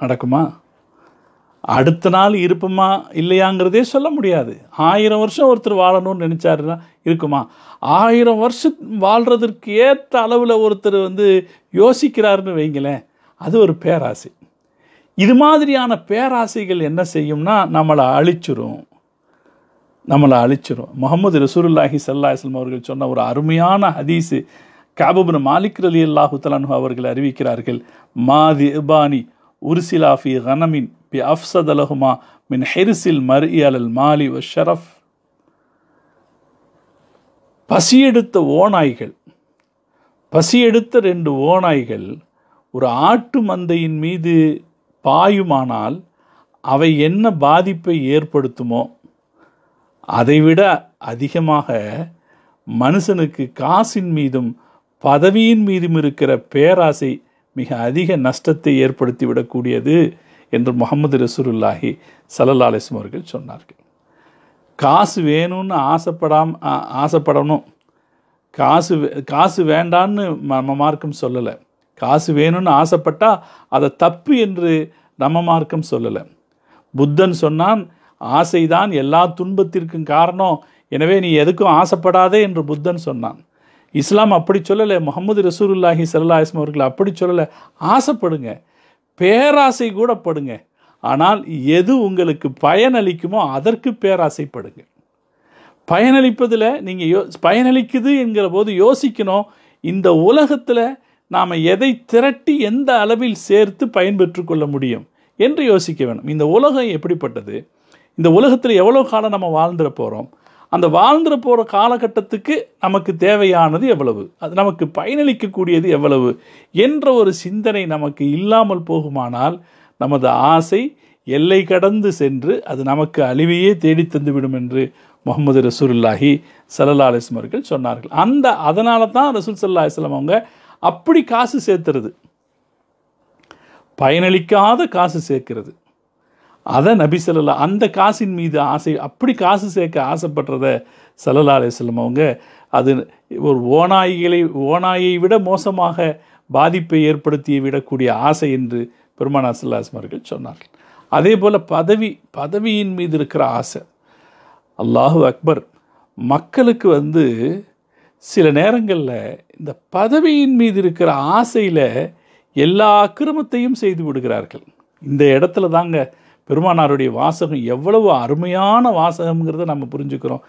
A: நடக்குமா அடுத்த நாள் இருப்போமா இல்லையாங்கிறதே சொல்ல முடியாது ஆயிரம் வருஷம் ஒருத்தர் வாழணும்னு நினச்சாருன்னா இருக்குமா ஆயிரம் வருஷம் வாழ்கிறதுக்கு ஏற்ற அளவில் ஒருத்தர் வந்து யோசிக்கிறாருன்னு வைங்களேன் அது ஒரு பேராசை இது மாதிரியான பேராசைகள் என்ன செய்யும்னா நம்மளை அழிச்சிரும் நம்மளை அழிச்சிரும் முகமது ரசூருல்லாஹி சல்லாஹிஸ்லம் அவர்கள் சொன்ன ஒரு அருமையான ஹதீஸு காபபுன் மாலிக் அலி அல்லாஹு தலானு அவர்கள் அறிவிக்கிறார்கள் மாதி இபானி உருசிலாஃபி கனமின் بأفسد لهما من حرص المرء على المال والشرف பசியெடுத்த ஓநாய்கள் பசியெடுத்த ரெண்டு ஓநாய்கள் ஒரு ஆட்டு மந்தையின் மீது பாயுமானால் அவை என்ன பாதிப்பை ஏற்படுத்துமோ அதைவிட அதிகமாக மனுஷனுக்கு காசின் மீதும் பதவியின் மீதும் இருக்கிற பேராசை மிக அதிக நஷ்டத்தை ஏற்படுத்திவிடக்கூடியது என்று முகமது ரசூருல்லாஹி சல்லல்லா அவர்கள் சொன்னார்கள் காசு வேணும்னு ஆசைப்படாம ஆசைப்படணும் காசு காசு வேண்டான்னு நம்ம மார்க்கம் சொல்லலை காசு வேணும்னு ஆசைப்பட்டால் அதை தப்பு என்று நம்ம மார்க்கம் சொல்லலை புத்தன் சொன்னான் ஆசைதான் எல்லா துன்பத்திற்கும் காரணம் எனவே நீ எதுக்கும் ஆசைப்படாதே என்று புத்தன் சொன்னான் இஸ்லாம் அப்படி சொல்லலை முகமது ரசூருல்லாஹி சல்லாஹ் அவர்கள் அப்படி சொல்லலை ஆசைப்படுங்க பேராசை கூட படுங்க ஆனால் எது உங்களுக்கு பயனளிக்குமோ அதற்கு பேராசைப்படுங்க பயனளிப்பதில் நீங்கள் யோ பயனளிக்குது என்கிற போது யோசிக்கணும் இந்த உலகத்தில் நாம் எதை திரட்டி எந்த அளவில் சேர்த்து பயன்பெற்று கொள்ள முடியும் என்று யோசிக்க வேணும் இந்த உலகம் எப்படிப்பட்டது இந்த உலகத்தில் எவ்வளோ காலம் நம்ம வாழ்ந்துட போகிறோம் அந்த வாழ்ந்துட போகிற காலகட்டத்துக்கு நமக்கு தேவையானது எவ்வளவு அது நமக்கு பயனளிக்கக்கூடியது எவ்வளவு என்ற ஒரு சிந்தனை நமக்கு இல்லாமல் போகுமானால் நமது ஆசை எல்லை கடந்து சென்று அது நமக்கு அழிவையே தேடித்தந்துவிடும் என்று முகமது ரசூல்லாஹி சல்லா அலிஸ்லம் அவர்கள் சொன்னார்கள் அந்த அதனால தான் ரசூல் சல்லா அலிஸ்லாம் அவங்க அப்படி காசு சேர்த்துறது பயனளிக்காத காசு சேர்க்கிறது அதை நபி செல்லலா அந்த காசின் மீது ஆசை அப்படி காசு சேர்க்க ஆசைப்படுறத சல்லல்லா அலிஸ்லம் அவங்க அது ஒரு ஓநாய்களை ஓநாயை விட மோசமாக பாதிப்பை ஏற்படுத்தி விடக்கூடிய ஆசை என்று பெருமானா சல்லாஸ்லம் அவர்கள் சொன்னார்கள் அதே போல் பதவி பதவியின் மீது இருக்கிற ஆசை அல்லாஹு அக்பர் மக்களுக்கு வந்து சில நேரங்களில் இந்த பதவியின் மீது இருக்கிற ஆசையில் எல்லா அக்கிரமத்தையும் செய்து விடுகிறார்கள் இந்த இடத்துல தாங்க பெருமானாருடைய வாசகம் எவ்வளவு அருமையான வாசகம்ங்கிறத நம்ம புரிஞ்சுக்கிறோம்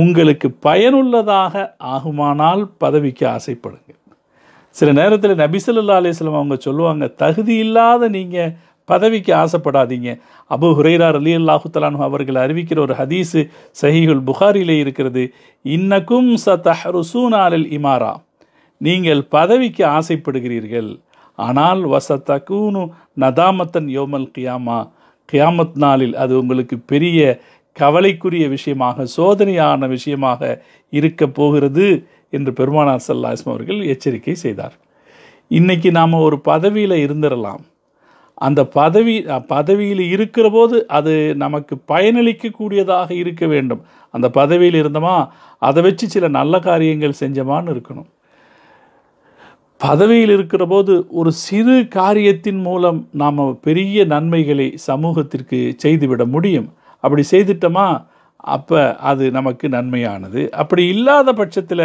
A: உங்களுக்கு பயனுள்ளதாக ஆகுமானால் பதவிக்கு ஆசைப்படுங்க சில நேரத்தில் நபிசல்லா அலிஸ்லாம் அவங்க சொல்லுவாங்க தகுதி இல்லாத நீங்கள் பதவிக்கு ஆசைப்படாதீங்க அபு ஹுரைரா அலி அல்லாஹுத்தலானு அவர்கள் அறிவிக்கிற ஒரு ஹதீஸு சஹிகுல் புகாரிலே இருக்கிறது இன்னக்கும் ச தஹருசூனாலில் இமாரா நீங்கள் பதவிக்கு ஆசைப்படுகிறீர்கள் ஆனால் வச நதாமத்தன் யோமல் கியாமா கியாமத் நாளில் அது உங்களுக்கு பெரிய கவலைக்குரிய விஷயமாக சோதனையான விஷயமாக இருக்க போகிறது என்று பெருமானார் சல்லா அவர்கள் எச்சரிக்கை செய்தார் இன்றைக்கி நாம் ஒரு பதவியில் இருந்துடலாம் அந்த பதவி பதவியில் இருக்கிற போது அது நமக்கு பயனளிக்கக்கூடியதாக இருக்க வேண்டும் அந்த பதவியில் இருந்தோமா அதை வச்சு சில நல்ல காரியங்கள் செஞ்சமான்னு இருக்கணும் பதவியில் இருக்கிற போது ஒரு சிறு காரியத்தின் மூலம் நாம் பெரிய நன்மைகளை சமூகத்திற்கு செய்துவிட முடியும் அப்படி செய்துட்டோமா அப்போ அது நமக்கு நன்மையானது அப்படி இல்லாத பட்சத்தில்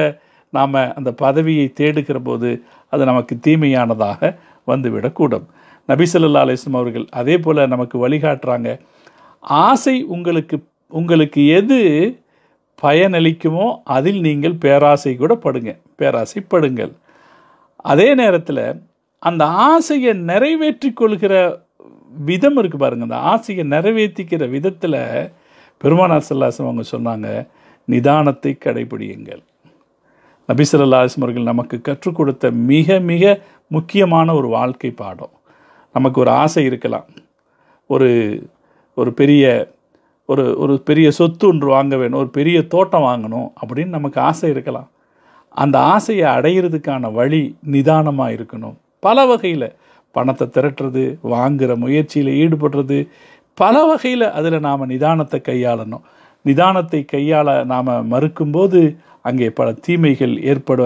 A: நாம் அந்த பதவியை தேடுகிற போது அது நமக்கு தீமையானதாக வந்துவிடக்கூடும் நபிசல்லா அலிஸ்லாம் அவர்கள் அதே போல் நமக்கு வழிகாட்டுறாங்க ஆசை உங்களுக்கு உங்களுக்கு எது பயனளிக்குமோ அதில் நீங்கள் பேராசை கூட படுங்க பேராசைப்படுங்கள் அதே நேரத்தில் அந்த ஆசையை நிறைவேற்றி கொள்கிற விதம் இருக்குது பாருங்கள் அந்த ஆசையை நிறைவேற்றிக்கிற விதத்தில் பெருமானார் செல்லாசம் அவங்க சொன்னாங்க நிதானத்தை கடைபிடியுங்கள் நபிசரல்லாசம் அவர்கள் நமக்கு கற்றுக் கொடுத்த மிக மிக முக்கியமான ஒரு வாழ்க்கை பாடம் நமக்கு ஒரு ஆசை இருக்கலாம் ஒரு ஒரு பெரிய ஒரு ஒரு பெரிய சொத்து ஒன்று வாங்க வேணும் ஒரு பெரிய தோட்டம் வாங்கணும் அப்படின்னு நமக்கு ஆசை இருக்கலாம் அந்த ஆசையை அடையிறதுக்கான வழி நிதானமாக இருக்கணும் பல வகையில் பணத்தை திரட்டுறது வாங்குகிற முயற்சியில் ஈடுபடுறது பல வகையில் அதில் நாம் நிதானத்தை கையாளணும் நிதானத்தை கையாள நாம் மறுக்கும்போது அங்கே பல தீமைகள் ஏற்பட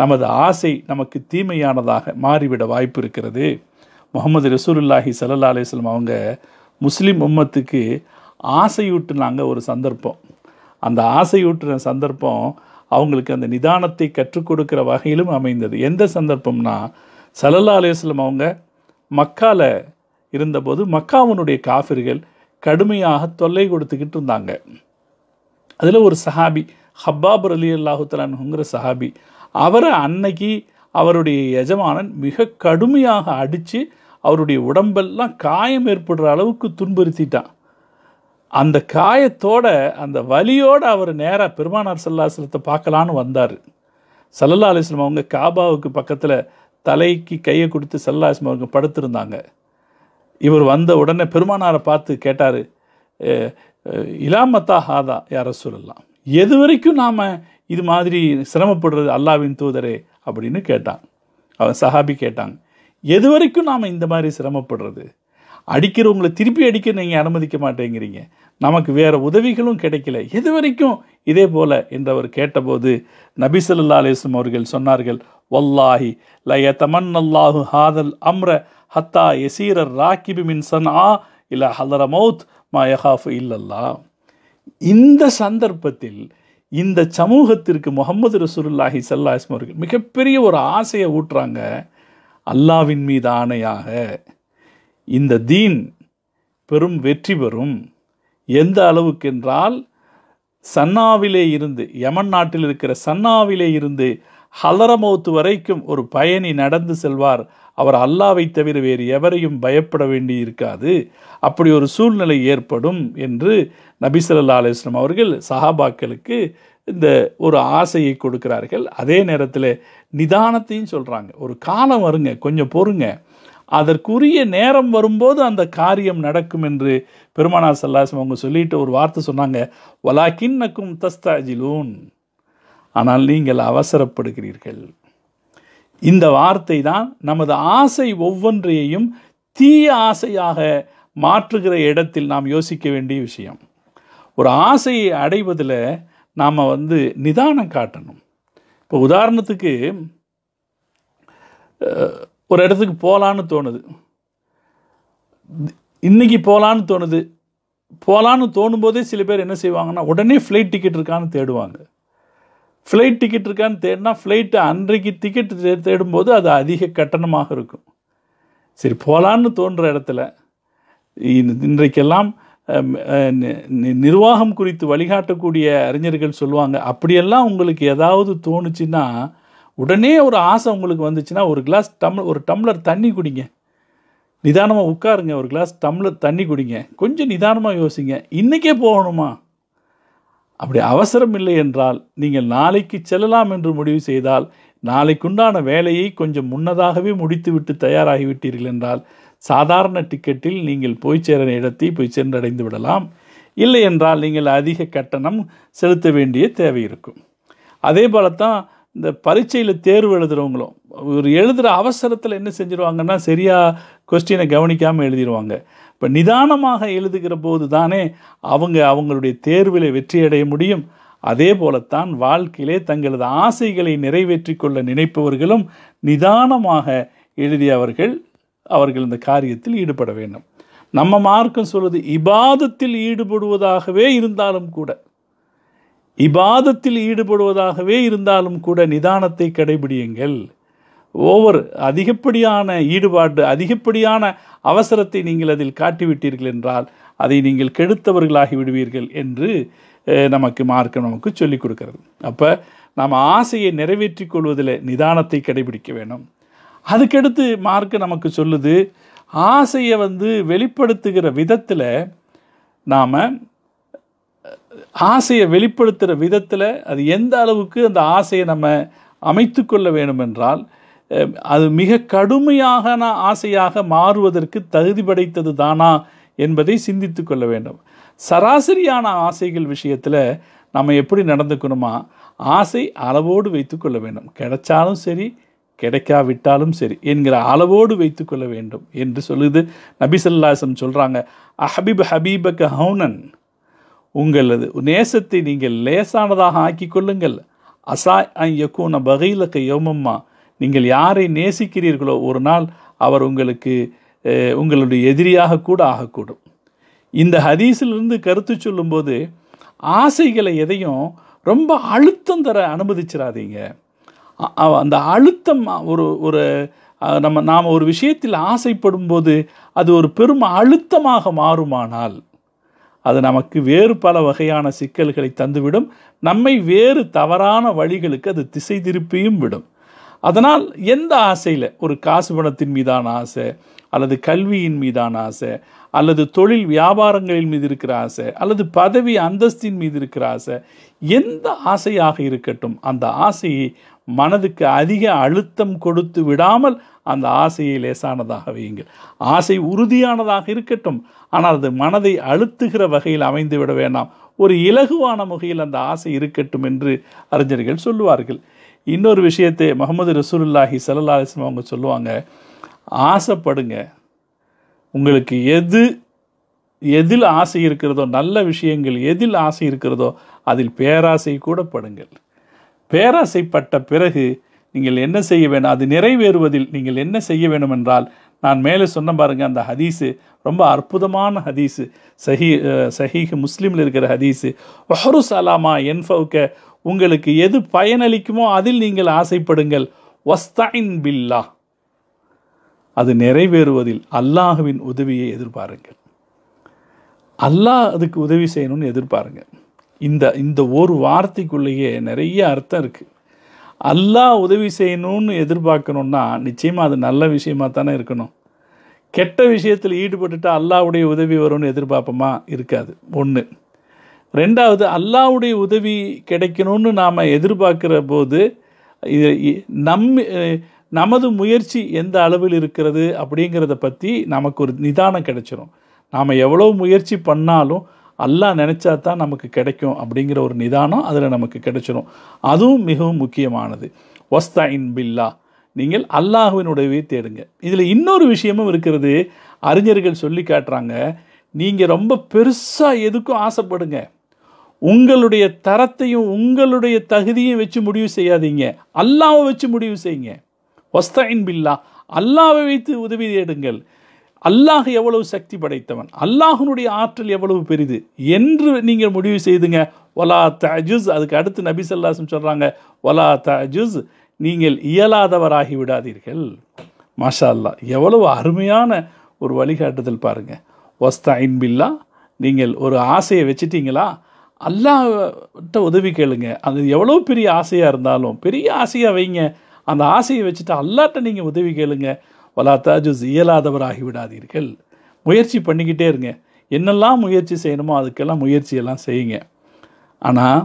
A: நமது ஆசை நமக்கு தீமையானதாக மாறிவிட வாய்ப்பு இருக்கிறது முகமது ரசூலுல்லாஹி சல்லா அலிஸ்லம் அவங்க முஸ்லீம் உம்மத்துக்கு ஆசையூட்டுனாங்க ஒரு சந்தர்ப்பம் அந்த ஆசையூட்டுன சந்தர்ப்பம் அவங்களுக்கு அந்த நிதானத்தை கற்றுக் கொடுக்குற வகையிலும் அமைந்தது எந்த சந்தர்ப்பம்னா சலல்லா அலுவலம் அவங்க மக்கால இருந்தபோது மக்காவனுடைய காஃபிர்கள் கடுமையாக தொல்லை கொடுத்துக்கிட்டு இருந்தாங்க அதில் ஒரு சஹாபி ஹப்பாப் அலி அல்லாஹுத்தலான்ங்கிற சஹாபி அவரை அன்னைக்கு அவருடைய எஜமானன் மிக கடுமையாக அடித்து அவருடைய உடம்பெல்லாம் காயம் ஏற்படுற அளவுக்கு துன்புறுத்திட்டான் அந்த காயத்தோட அந்த வலியோடு அவர் நேராக பெருமானார் சல்லாசலத்தை பார்க்கலான்னு வந்தார் சல்லல்லா அலிஸ்லம் அவங்க காபாவுக்கு பக்கத்தில் தலைக்கு கையை கொடுத்து சல்லா அவங்க படுத்திருந்தாங்க இவர் வந்த உடனே பெருமானாரை பார்த்து கேட்டார் இலாமத்தா ஹாதா யார சொல்லலாம் எது வரைக்கும் நாம் இது மாதிரி சிரமப்படுறது அல்லாவின் தூதரே அப்படின்னு கேட்டான் அவன் சஹாபி கேட்டாங்க எது வரைக்கும் நாம் இந்த மாதிரி சிரமப்படுறது அடிக்கிறவங்களை திருப்பி அடிக்க நீங்கள் அனுமதிக்க மாட்டேங்கிறீங்க நமக்கு வேறு உதவிகளும் கிடைக்கல எது வரைக்கும் இதே என்று அவர் கேட்டபோது நபிசல்லா அலிஸ்லம் அவர்கள் சொன்னார்கள் வல்லாஹி லய தமன்னல்லாஹு ஹாதல் அம்ர ஹத்தா எசீரர் ராக்கிபி மின் சன் ஆ இல்ல ஹலர மவுத் மயஹாஃப் இல்லல்லா இந்த சந்தர்ப்பத்தில் இந்த சமூகத்திற்கு முகமது ரசூருல்லாஹி சல்லா அவர்கள் மிகப்பெரிய ஒரு ஆசையை ஊட்டுறாங்க அல்லாவின் மீது ஆணையாக இந்த தீன் பெரும் வெற்றி பெறும் எந்த அளவுக்கென்றால் சன்னாவிலே இருந்து யமன் நாட்டில் இருக்கிற சன்னாவிலே இருந்து ஹலரமௌத்து வரைக்கும் ஒரு பயணி நடந்து செல்வார் அவர் அல்லாவை தவிர வேறு எவரையும் பயப்பட வேண்டி இருக்காது அப்படி ஒரு சூழ்நிலை ஏற்படும் என்று நபிசல்லா அலிஸ்லாம் அவர்கள் சஹாபாக்களுக்கு இந்த ஒரு ஆசையை கொடுக்கிறார்கள் அதே நேரத்தில் நிதானத்தையும் சொல்கிறாங்க ஒரு காலம் வருங்க கொஞ்சம் பொறுங்க அதற்குரிய நேரம் வரும்போது அந்த காரியம் நடக்கும் என்று பெருமானா சல்லாசம் அவங்க சொல்லிட்டு ஒரு வார்த்தை சொன்னாங்க வலாக்கின்னக்கும் தஸ்தாஜிலூன் ஆனால் நீங்கள் அவசரப்படுகிறீர்கள் இந்த வார்த்தை தான் நமது ஆசை ஒவ்வொன்றையும் தீய ஆசையாக மாற்றுகிற இடத்தில் நாம் யோசிக்க வேண்டிய விஷயம் ஒரு ஆசையை அடைவதில் நாம் வந்து நிதானம் காட்டணும் இப்போ உதாரணத்துக்கு ஒரு இடத்துக்கு போகலான்னு தோணுது இன்றைக்கி போகலான்னு தோணுது போகலான்னு தோணும்போதே சில பேர் என்ன செய்வாங்கன்னா உடனே ஃப்ளைட் டிக்கெட் இருக்கான்னு தேடுவாங்க ஃப்ளைட் டிக்கெட் இருக்கான்னு தேடினா ஃப்ளைட்டு அன்றைக்கு டிக்கெட் தேடும்போது அது அதிக கட்டணமாக இருக்கும் சரி போகலான்னு தோன்ற இடத்துல இன்றைக்கெல்லாம் நிர்வாகம் குறித்து வழிகாட்டக்கூடிய அறிஞர்கள் சொல்லுவாங்க அப்படியெல்லாம் உங்களுக்கு ஏதாவது தோணுச்சுன்னா உடனே ஒரு ஆசை உங்களுக்கு வந்துச்சுன்னா ஒரு கிளாஸ் டம்ளர் ஒரு டம்ளர் தண்ணி குடிங்க நிதானமாக உட்காருங்க ஒரு கிளாஸ் டம்ளர் தண்ணி குடிங்க கொஞ்சம் நிதானமாக யோசிங்க இன்றைக்கே போகணுமா அப்படி அவசரம் இல்லை என்றால் நீங்கள் நாளைக்கு செல்லலாம் என்று முடிவு செய்தால் நாளைக்குண்டான வேலையை கொஞ்சம் முன்னதாகவே முடித்துவிட்டு தயாராகிவிட்டீர்கள் என்றால் சாதாரண டிக்கெட்டில் நீங்கள் போய் சேர இடத்தை போய் சென்றடைந்து விடலாம் இல்லை என்றால் நீங்கள் அதிக கட்டணம் செலுத்த வேண்டிய தேவை இருக்கும் அதே போல தான் இந்த பரீட்சையில் தேர்வு எழுதுகிறவங்களும் ஒரு எழுதுகிற அவசரத்தில் என்ன செஞ்சுருவாங்கன்னா சரியாக கொஸ்டினை கவனிக்காமல் எழுதிடுவாங்க இப்போ நிதானமாக எழுதுகிற போது தானே அவங்க அவங்களுடைய தேர்வில் வெற்றியடைய முடியும் அதே போலத்தான் வாழ்க்கையிலே தங்களது ஆசைகளை நிறைவேற்றி கொள்ள நினைப்பவர்களும் நிதானமாக எழுதியவர்கள் அவர்கள் இந்த காரியத்தில் ஈடுபட வேண்டும் நம்ம மார்க்கம் சொல்வது இபாதத்தில் ஈடுபடுவதாகவே இருந்தாலும் கூட இபாதத்தில் ஈடுபடுவதாகவே இருந்தாலும் கூட நிதானத்தை கடைபிடியுங்கள் ஓவர் அதிகப்படியான ஈடுபாடு அதிகப்படியான அவசரத்தை நீங்கள் அதில் காட்டிவிட்டீர்கள் என்றால் அதை நீங்கள் கெடுத்தவர்களாகி விடுவீர்கள் என்று நமக்கு மார்க்கம் நமக்கு சொல்லிக் கொடுக்கிறது அப்போ நாம் ஆசையை நிறைவேற்றி கொள்வதில் நிதானத்தை கடைபிடிக்க வேணும் அதுக்கடுத்து மார்க்கு நமக்கு சொல்லுது ஆசையை வந்து வெளிப்படுத்துகிற விதத்தில் நாம் ஆசையை வெளிப்படுத்துகிற விதத்தில் அது எந்த அளவுக்கு அந்த ஆசையை நம்ம அமைத்து கொள்ள வேண்டுமென்றால் அது மிக கடுமையாக ஆசையாக மாறுவதற்கு தகுதி படைத்தது தானா என்பதை சிந்தித்து கொள்ள வேண்டும் சராசரியான ஆசைகள் விஷயத்தில் நம்ம எப்படி நடந்துக்கணுமா ஆசை அளவோடு வைத்து கொள்ள வேண்டும் கிடைச்சாலும் சரி கிடைக்காவிட்டாலும் சரி என்கிற அளவோடு வைத்து கொள்ள வேண்டும் என்று சொல்லுது நபிசல்லாசம் சொல்கிறாங்க அஹபிப் ஹபீபக் ஹவுனன் உங்களது நேசத்தை நீங்கள் லேசானதாக ஆக்கி கொள்ளுங்கள் அசா ஐயக்கூன பகையிலக்க யோமம்மா நீங்கள் யாரை நேசிக்கிறீர்களோ ஒரு நாள் அவர் உங்களுக்கு உங்களுடைய எதிரியாக கூட ஆகக்கூடும் இந்த ஹதீஸிலிருந்து கருத்து சொல்லும்போது ஆசைகளை எதையும் ரொம்ப அழுத்தம் தர அனுமதிச்சிடாதீங்க அந்த அழுத்தம் ஒரு ஒரு நம்ம நாம் ஒரு விஷயத்தில் ஆசைப்படும் போது அது ஒரு பெரும் அழுத்தமாக மாறுமானால் அது நமக்கு வேறு பல வகையான சிக்கல்களை தந்துவிடும் நம்மை வேறு தவறான வழிகளுக்கு அது திசை திருப்பியும் விடும் அதனால் எந்த ஆசையில் ஒரு காசு பணத்தின் மீதான ஆசை அல்லது கல்வியின் மீதான ஆசை அல்லது தொழில் வியாபாரங்களின் மீது இருக்கிற ஆசை அல்லது பதவி அந்தஸ்தின் மீது இருக்கிற ஆசை எந்த ஆசையாக இருக்கட்டும் அந்த ஆசையை மனதுக்கு அதிக அழுத்தம் கொடுத்து விடாமல் அந்த ஆசையை லேசானதாக வையுங்கள் ஆசை உறுதியானதாக இருக்கட்டும் ஆனால் அது மனதை அழுத்துகிற வகையில் அமைந்து விட வேண்டாம் ஒரு இலகுவான முகையில் அந்த ஆசை இருக்கட்டும் என்று அறிஞர்கள் சொல்லுவார்கள் இன்னொரு விஷயத்தை முகமது ரசூலுல்லாஹி சல்லா அவங்க சொல்லுவாங்க ஆசைப்படுங்க உங்களுக்கு எது எதில் ஆசை இருக்கிறதோ நல்ல விஷயங்கள் எதில் ஆசை இருக்கிறதோ அதில் பேராசை கூட படுங்கள் பேராசைப்பட்ட பிறகு நீங்கள் என்ன செய்ய வேணும் அது நிறைவேறுவதில் நீங்கள் என்ன செய்ய வேணுமென்றால் என்றால் நான் மேலே சொன்ன பாருங்கள் அந்த ஹதீஸு ரொம்ப அற்புதமான ஹதீஸு சஹி சஹீஹ் முஸ்லீமில் இருக்கிற ஹதீஸு ஒஹரு சலாமா என்ஃபவுக்க உங்களுக்கு எது பயனளிக்குமோ அதில் நீங்கள் ஆசைப்படுங்கள் ஒஸ்தாயின் பில்லா அது நிறைவேறுவதில் அல்லாஹுவின் உதவியை எதிர்பாருங்கள் அல்லாஹ் அதுக்கு உதவி செய்யணும்னு எதிர்பாருங்கள் இந்த இந்த ஒரு வார்த்தைக்குள்ளேயே நிறைய அர்த்தம் இருக்குது அல்லாஹ் உதவி செய்யணும்னு எதிர்பார்க்கணுன்னா நிச்சயமாக அது நல்ல விஷயமாக தானே இருக்கணும் கெட்ட விஷயத்தில் ஈடுபட்டுட்டு அல்லாவுடைய உதவி வரும்னு எதிர்பார்ப்போமா இருக்காது ஒன்று ரெண்டாவது அல்லாவுடைய உதவி கிடைக்கணும்னு நாம் எதிர்பார்க்குற போது நம் நமது முயற்சி எந்த அளவில் இருக்கிறது அப்படிங்கிறத பற்றி நமக்கு ஒரு நிதானம் கிடைச்சிரும் நாம் எவ்வளோ முயற்சி பண்ணாலும் அல்லாஹ் நினச்சா தான் நமக்கு கிடைக்கும் அப்படிங்கிற ஒரு நிதானம் அதில் நமக்கு கிடைச்சிடும் அதுவும் மிகவும் முக்கியமானது வஸ்தா இன் பில்லா நீங்கள் அல்லாஹுவினுடைய தேடுங்க இதில் இன்னொரு விஷயமும் இருக்கிறது அறிஞர்கள் சொல்லி காட்டுறாங்க நீங்கள் ரொம்ப பெருசாக எதுக்கும் ஆசைப்படுங்க உங்களுடைய தரத்தையும் உங்களுடைய தகுதியும் வச்சு முடிவு செய்யாதீங்க அல்லாவை வச்சு முடிவு செய்யுங்க ஒஸ்தாயின் பில்லா அல்லாவை வைத்து உதவி தேடுங்கள் அல்லாஹ் எவ்வளவு சக்தி படைத்தவன் அல்லாஹனுடைய ஆற்றல் எவ்வளவு பெரிது என்று நீங்கள் முடிவு செய்துங்க ஒலா தஜுஸ் அதுக்கு அடுத்து நபி சொல்கிறாங்க ஒலா தஜுஸ் நீங்கள் இயலாதவராகி விடாதீர்கள் மாஷா அல்லா எவ்வளவு அருமையான ஒரு வழிகாட்டுதல் பாருங்கள் ஒஸ்தாயின் பில்லா நீங்கள் ஒரு ஆசையை வச்சுட்டிங்களா அல்லாட்ட உதவி கேளுங்க அது எவ்வளோ பெரிய ஆசையாக இருந்தாலும் பெரிய ஆசையாக வைங்க அந்த ஆசையை வச்சுட்டு அல்லாட்ட நீங்கள் உதவி கேளுங்கள் வலாத்தா ஜுஸ் இயலாதவராகி விடாதீர்கள் முயற்சி பண்ணிக்கிட்டே இருங்க என்னெல்லாம் முயற்சி செய்யணுமோ அதுக்கெல்லாம் முயற்சியெல்லாம் செய்யுங்க ஆனால்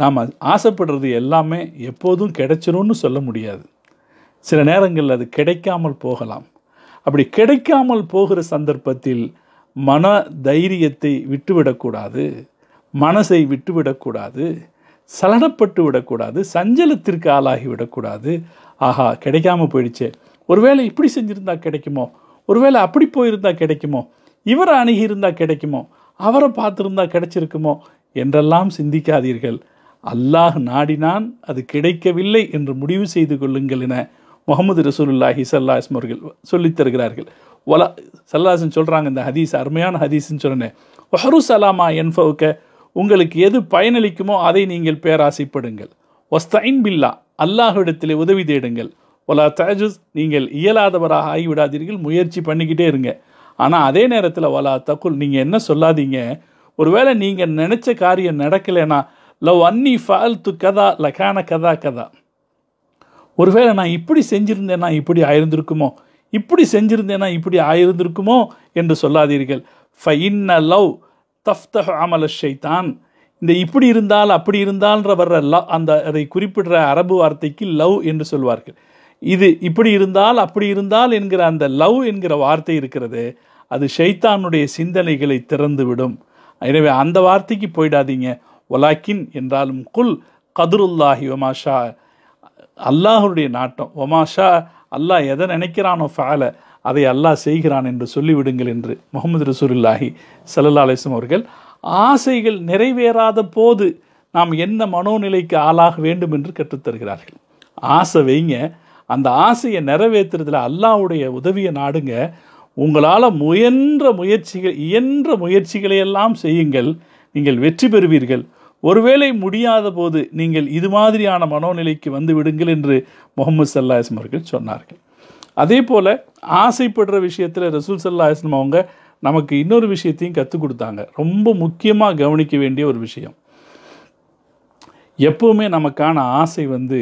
A: நாம் ஆசைப்படுறது எல்லாமே எப்போதும் கிடைச்சிரும்னு சொல்ல முடியாது சில நேரங்களில் அது கிடைக்காமல் போகலாம் அப்படி கிடைக்காமல் போகிற சந்தர்ப்பத்தில் மன தைரியத்தை விட்டுவிடக்கூடாது மனசை விட்டுவிடக்கூடாது சலனப்பட்டு விடக்கூடாது சஞ்சலத்திற்கு ஆளாகி விடக்கூடாது ஆஹா கிடைக்காமல் போயிடுச்சே ஒருவேளை இப்படி செஞ்சுருந்தா கிடைக்குமோ ஒருவேளை அப்படி போயிருந்தால் கிடைக்குமோ இவரை இருந்தால் கிடைக்குமோ அவரை பார்த்துருந்தா கிடைச்சிருக்குமோ என்றெல்லாம் சிந்திக்காதீர்கள் அல்லாஹ் நாடினான் அது கிடைக்கவில்லை என்று முடிவு செய்து கொள்ளுங்கள் என முகமது ரசூலுல்லா சல்லாஸ்ம் அவர்கள் சொல்லித் தருகிறார்கள் சல்லாசன் சொல்கிறாங்க இந்த ஹதீஸ் அருமையான ஹதீஸ்ன்னு சொன்னேன் ஒஹரு சலாமா என்பவுக்க உங்களுக்கு எது பயனளிக்குமோ அதை நீங்கள் பேராசைப்படுங்கள் ஒஸ்தைன் பில்லா இடத்திலே உதவி தேடுங்கள் ஒலா தஜஸ் நீங்கள் இயலாதவராக ஆகிவிடாதீர்கள் முயற்சி பண்ணிக்கிட்டே இருங்க ஆனால் அதே நேரத்தில் ஒலா தக்குல் நீங்கள் என்ன சொல்லாதீங்க ஒருவேளை நீங்கள் நினச்ச காரியம் நடக்கலைன்னா லவ் அன்னி ஃபால்து கதா லகான கதா கதா ஒருவேளை நான் இப்படி செஞ்சுருந்தேன்னா இப்படி ஆயிருந்திருக்குமோ இப்படி செஞ்சுருந்தேன்னா இப்படி ஆயிருந்திருக்குமோ என்று சொல்லாதீர்கள் ஃப இன்ன லவ் தஃப்த அமல ஷைதான் இந்த இப்படி இருந்தால் அப்படி இருந்தால்ன்ற வர்ற லவ் அந்த அதை குறிப்பிடுற அரபு வார்த்தைக்கு லவ் என்று சொல்வார்கள் இது இப்படி இருந்தால் அப்படி இருந்தால் என்கிற அந்த லவ் என்கிற வார்த்தை இருக்கிறது அது ஷைத்தானுடைய சிந்தனைகளை திறந்துவிடும் எனவே அந்த வார்த்தைக்கு போயிடாதீங்க ஒலாக்கின் என்றாலும் குல் கதுருல்லாஹி ஒமாஷா அல்லாஹருடைய நாட்டம் ஒமாஷா அல்லாஹ் எதை நினைக்கிறானோ ஃபேலை அதை அல்லாஹ் செய்கிறான் என்று சொல்லிவிடுங்கள் என்று முகமது ரசூலுல்லாஹி சல்லா அலிஸ்லாம் அவர்கள் ஆசைகள் நிறைவேறாத போது நாம் என்ன மனோநிலைக்கு ஆளாக வேண்டும் என்று கற்றுத்தருகிறார்கள் ஆசை வைங்க அந்த ஆசையை நிறைவேற்றுறதுல அல்லாவுடைய உதவியை நாடுங்க உங்களால் முயன்ற முயற்சிகள் இயன்ற முயற்சிகளையெல்லாம் செய்யுங்கள் நீங்கள் வெற்றி பெறுவீர்கள் ஒருவேளை முடியாத போது நீங்கள் இது மாதிரியான மனோநிலைக்கு வந்து விடுங்கள் என்று முகமது சல்லாஹிஸ்லம் அவர்கள் சொன்னார்கள் அதே போல் ஆசைப்படுற விஷயத்தில் ரசூல் சல்லாஹிஸ்லம் அவங்க நமக்கு இன்னொரு விஷயத்தையும் கற்றுக் கொடுத்தாங்க ரொம்ப முக்கியமாக கவனிக்க வேண்டிய ஒரு விஷயம் எப்போவுமே நமக்கான ஆசை வந்து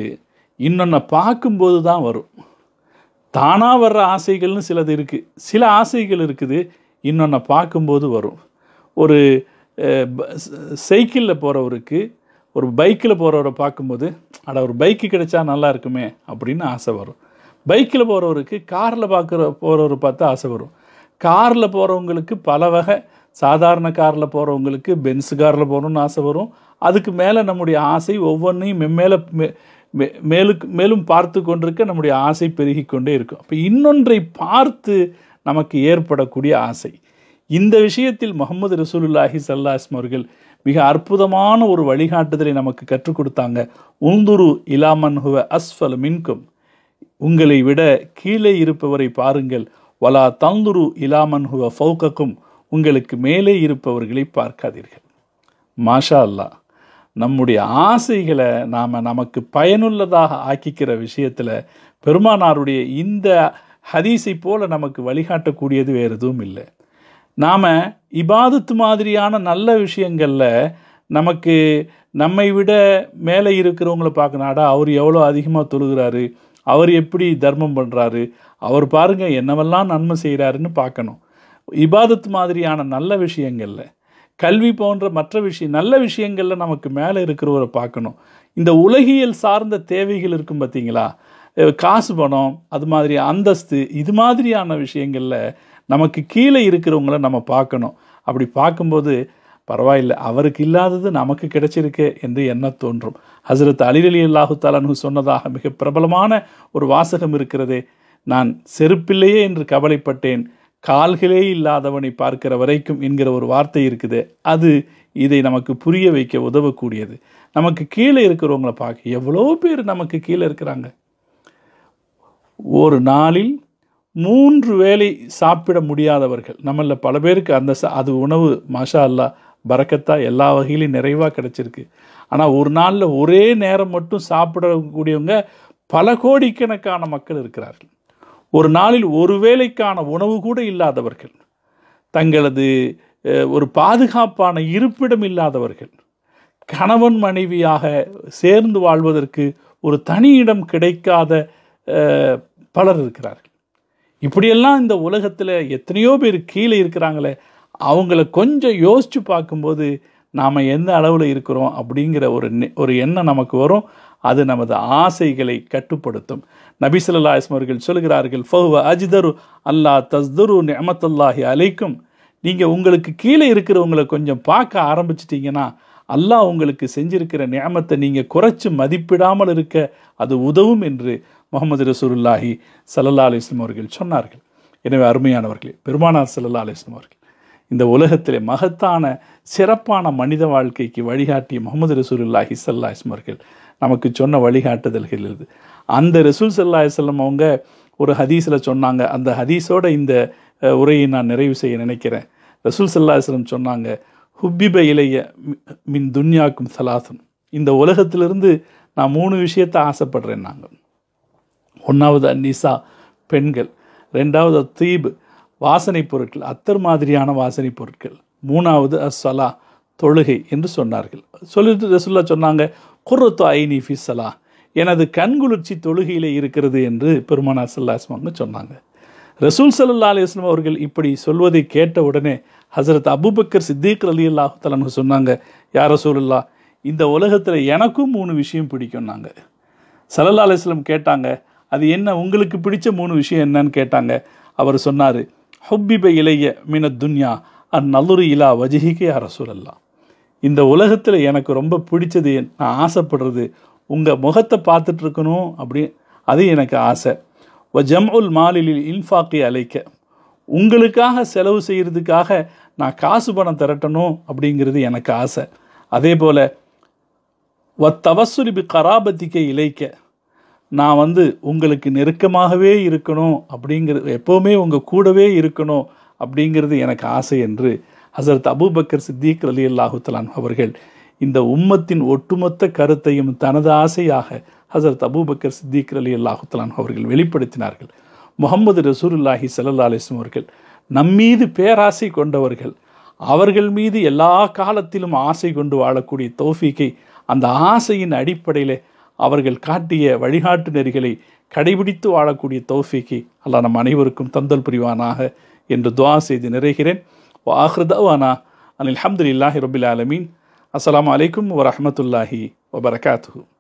A: இன்னொன்று பார்க்கும்போது தான் வரும் தானாக வர்ற ஆசைகள்னு சிலது இருக்குது சில ஆசைகள் இருக்குது இன்னொன்று பார்க்கும்போது வரும் ஒரு சைக்கிளில் போகிறவருக்கு ஒரு பைக்கில் போகிறவரை பார்க்கும்போது அட ஒரு பைக்கு கிடைச்சா நல்லா இருக்குமே அப்படின்னு ஆசை வரும் பைக்கில் போகிறவருக்கு காரில் பார்க்குற போகிறவர் பார்த்தா ஆசை வரும் காரில் போகிறவங்களுக்கு பல வகை சாதாரண காரில் போகிறவங்களுக்கு பென்ஸ் காரில் போகணுன்னு ஆசை வரும் அதுக்கு மேலே நம்முடைய ஆசை ஒவ்வொன்றையும் மெம்மேலே மே மேலுக்கு மேலும் பார்த்து கொண்டிருக்க நம்முடைய ஆசை பெருகி கொண்டே இருக்கும் அப்போ இன்னொன்றை பார்த்து நமக்கு ஏற்படக்கூடிய ஆசை இந்த விஷயத்தில் முகமது ரசூலுல்லாஹி சல்லாஸ்ம் அவர்கள் மிக அற்புதமான ஒரு வழிகாட்டுதலை நமக்கு கற்றுக் கொடுத்தாங்க உந்துரு இலாமன் ஹுவ அஸ்ஃபல் மின்கும் உங்களை விட கீழே இருப்பவரை பாருங்கள் வலா தந்துரு இலாமன் ஹுவ ஃபௌகக்கும் உங்களுக்கு மேலே இருப்பவர்களை பார்க்காதீர்கள் மாஷா அல்லாஹ் நம்முடைய ஆசைகளை நாம் நமக்கு பயனுள்ளதாக ஆக்கிக்கிற விஷயத்தில் பெருமானாருடைய இந்த ஹதீஸை போல் நமக்கு வழிகாட்டக்கூடியது வேறு எதுவும் இல்லை நாம் இபாதத்து மாதிரியான நல்ல விஷயங்களில் நமக்கு நம்மை விட மேலே இருக்கிறவங்களை பார்க்கணாடா அவர் எவ்வளோ அதிகமாக தொழுகிறாரு அவர் எப்படி தர்மம் பண்ணுறாரு அவர் பாருங்கள் என்னவெல்லாம் நன்மை செய்கிறாருன்னு பார்க்கணும் இபாதத்து மாதிரியான நல்ல விஷயங்களில் கல்வி போன்ற மற்ற விஷயம் நல்ல விஷயங்களில் நமக்கு மேலே இருக்கிறவரை பார்க்கணும் இந்த உலகியல் சார்ந்த தேவைகள் இருக்கும் பார்த்தீங்களா காசு பணம் அது மாதிரி அந்தஸ்து இது மாதிரியான விஷயங்களில் நமக்கு கீழே இருக்கிறவங்கள நம்ம பார்க்கணும் அப்படி பார்க்கும்போது பரவாயில்லை அவருக்கு இல்லாதது நமக்கு கிடைச்சிருக்கு என்று எண்ண தோன்றும் ஹசரத் அலிரலி அல்லாஹு சொன்னதாக மிக பிரபலமான ஒரு வாசகம் இருக்கிறதே நான் செருப்பில்லையே என்று கவலைப்பட்டேன் கால்களே இல்லாதவனை பார்க்கிற வரைக்கும் என்கிற ஒரு வார்த்தை இருக்குது அது இதை நமக்கு புரிய வைக்க உதவக்கூடியது நமக்கு கீழே இருக்கிறவங்கள பார்க்க எவ்வளோ பேர் நமக்கு கீழே இருக்கிறாங்க ஒரு நாளில் மூன்று வேளை சாப்பிட முடியாதவர்கள் நம்மளில் பல பேருக்கு அந்த அது உணவு மஷா அல்லா பறக்கத்தா எல்லா வகையிலையும் நிறைவாக கிடச்சிருக்கு ஆனால் ஒரு நாளில் ஒரே நேரம் மட்டும் சாப்பிடக்கூடியவங்க பல கோடிக்கணக்கான மக்கள் இருக்கிறார்கள் ஒரு நாளில் ஒரு வேலைக்கான உணவு கூட இல்லாதவர்கள் தங்களது ஒரு பாதுகாப்பான இருப்பிடம் இல்லாதவர்கள் கணவன் மனைவியாக சேர்ந்து வாழ்வதற்கு ஒரு தனி இடம் கிடைக்காத பலர் இருக்கிறார்கள் இப்படியெல்லாம் இந்த உலகத்தில் எத்தனையோ பேர் கீழே இருக்கிறாங்களே அவங்கள கொஞ்சம் யோசித்து பார்க்கும்போது நாம் எந்த அளவில் இருக்கிறோம் அப்படிங்கிற ஒரு ஒரு எண்ணம் நமக்கு வரும் அது நமது ஆசைகளை கட்டுப்படுத்தும் நபிசல்லா அவர்கள் சொல்கிறார்கள் ஃபஹுவ அஜிதரு அல்லா தஸ்தரு நெமத்துல்லாஹி அலைக்கும் நீங்கள் உங்களுக்கு கீழே இருக்கிறவங்களை கொஞ்சம் பார்க்க ஆரம்பிச்சிட்டிங்கன்னா அல்லாஹ் உங்களுக்கு செஞ்சிருக்கிற நியமத்தை நீங்கள் குறைச்சி மதிப்பிடாமல் இருக்க அது உதவும் என்று முகமது ரசூலுல்லாஹி சல்லல்லா அலிஸ்லாம் அவர்கள் சொன்னார்கள் எனவே அருமையானவர்களே பெருமானார் சல்லல்லா அலிஸ்லாம் அவர்கள் இந்த உலகத்திலே மகத்தான சிறப்பான மனித வாழ்க்கைக்கு வழிகாட்டிய முகமது ரசூல்லா ஹிசல்லா இஸ்மர்கள் நமக்கு சொன்ன வழிகாட்டுதல்கள் இருக்குது அந்த ரசூல் சல்லா இஸ்லம் அவங்க ஒரு ஹதீஸில் சொன்னாங்க அந்த ஹதீஸோட இந்த உரையை நான் நிறைவு செய்ய நினைக்கிறேன் ரசூல் சல்லா இஸ்லம் சொன்னாங்க ஹுப்பிப இலைய மின் துன்யாக்கும் சலாசம் இந்த உலகத்திலிருந்து நான் மூணு விஷயத்தை ஆசைப்படுறேன் நாங்கள் ஒன்றாவது அந்நிசா பெண்கள் ரெண்டாவது தீபு வாசனை பொருட்கள் அத்தர் மாதிரியான வாசனை பொருட்கள் மூணாவது அஸ்வலா தொழுகை என்று சொன்னார்கள் சொல்லிட்டு ரசுல்லா சொன்னாங்க குர்ரத்து ஐனி ஃபி சலா எனது கண்குளிர்ச்சி தொழுகையில் இருக்கிறது என்று பெருமானா சல்லாஸ்மாங்க சொன்னாங்க ரசூல் சல்லா அலிஸ்லாம் அவர்கள் இப்படி சொல்வதை கேட்ட உடனே ஹசரத் அபுபக்கர் சித்தீக் அலி அல்லாஹாலனு சொன்னாங்க யார் ரசூலுல்லா இந்த உலகத்தில் எனக்கும் மூணு விஷயம் பிடிக்கும்னாங்க சல்லல்லா அலிஸ்லாம் கேட்டாங்க அது என்ன உங்களுக்கு பிடிச்ச மூணு விஷயம் என்னன்னு கேட்டாங்க அவர் சொன்னார் ஹொப்பிப இலைய மின துன்யா அந்நல்லுரு இலா வஜிகிக்கு யார் ரசூலல்லா இந்த உலகத்தில் எனக்கு ரொம்ப பிடிச்சது நான் ஆசைப்படுறது உங்கள் முகத்தை பார்த்துட்டு இருக்கணும் அப்படி அது எனக்கு ஆசை வ ஜம் உல் மாலிலில் இன்ஃபாக்கி அழைக்க உங்களுக்காக செலவு செய்கிறதுக்காக நான் காசு பணம் திரட்டணும் அப்படிங்கிறது எனக்கு ஆசை அதே போல் வ தவசுலிபி கராபத்திக்க இழைக்க நான் வந்து உங்களுக்கு நெருக்கமாகவே இருக்கணும் அப்படிங்கிறது எப்போவுமே உங்கள் கூடவே இருக்கணும் அப்படிங்கிறது எனக்கு ஆசை என்று ஹசரத் அபுபக்கர் சித்தீக் அலி அல்லாஹுத்தலான் அவர்கள் இந்த உம்மத்தின் ஒட்டுமொத்த கருத்தையும் தனது ஆசையாக ஹசரத் அபுபக்கர் சித்தீக் அலி அல்லாஹுத்தலான் அவர்கள் வெளிப்படுத்தினார்கள் முகமது ரசூருல்லாஹி சல்லா அலிஸ்லம் அவர்கள் நம்மீது பேராசை கொண்டவர்கள் அவர்கள் மீது எல்லா காலத்திலும் ஆசை கொண்டு வாழக்கூடிய தோஃபிக்கை அந்த ஆசையின் அடிப்படையில் அவர்கள் காட்டிய வழிகாட்டு நெறிகளை கடைபிடித்து வாழக்கூடிய தௌஃபிக்கு அல்லா நம் அனைவருக்கும் தந்தல் புரிவானாக என்று துவா செய்து நிறைகிறேன் வாஹ்ரதவானா அனில் ஹம்துல்லாஹி ரபில் ஆலமீன் அஸ்லாம் அலைக்கும் வரமத்துல்லாஹி வபரகாத்து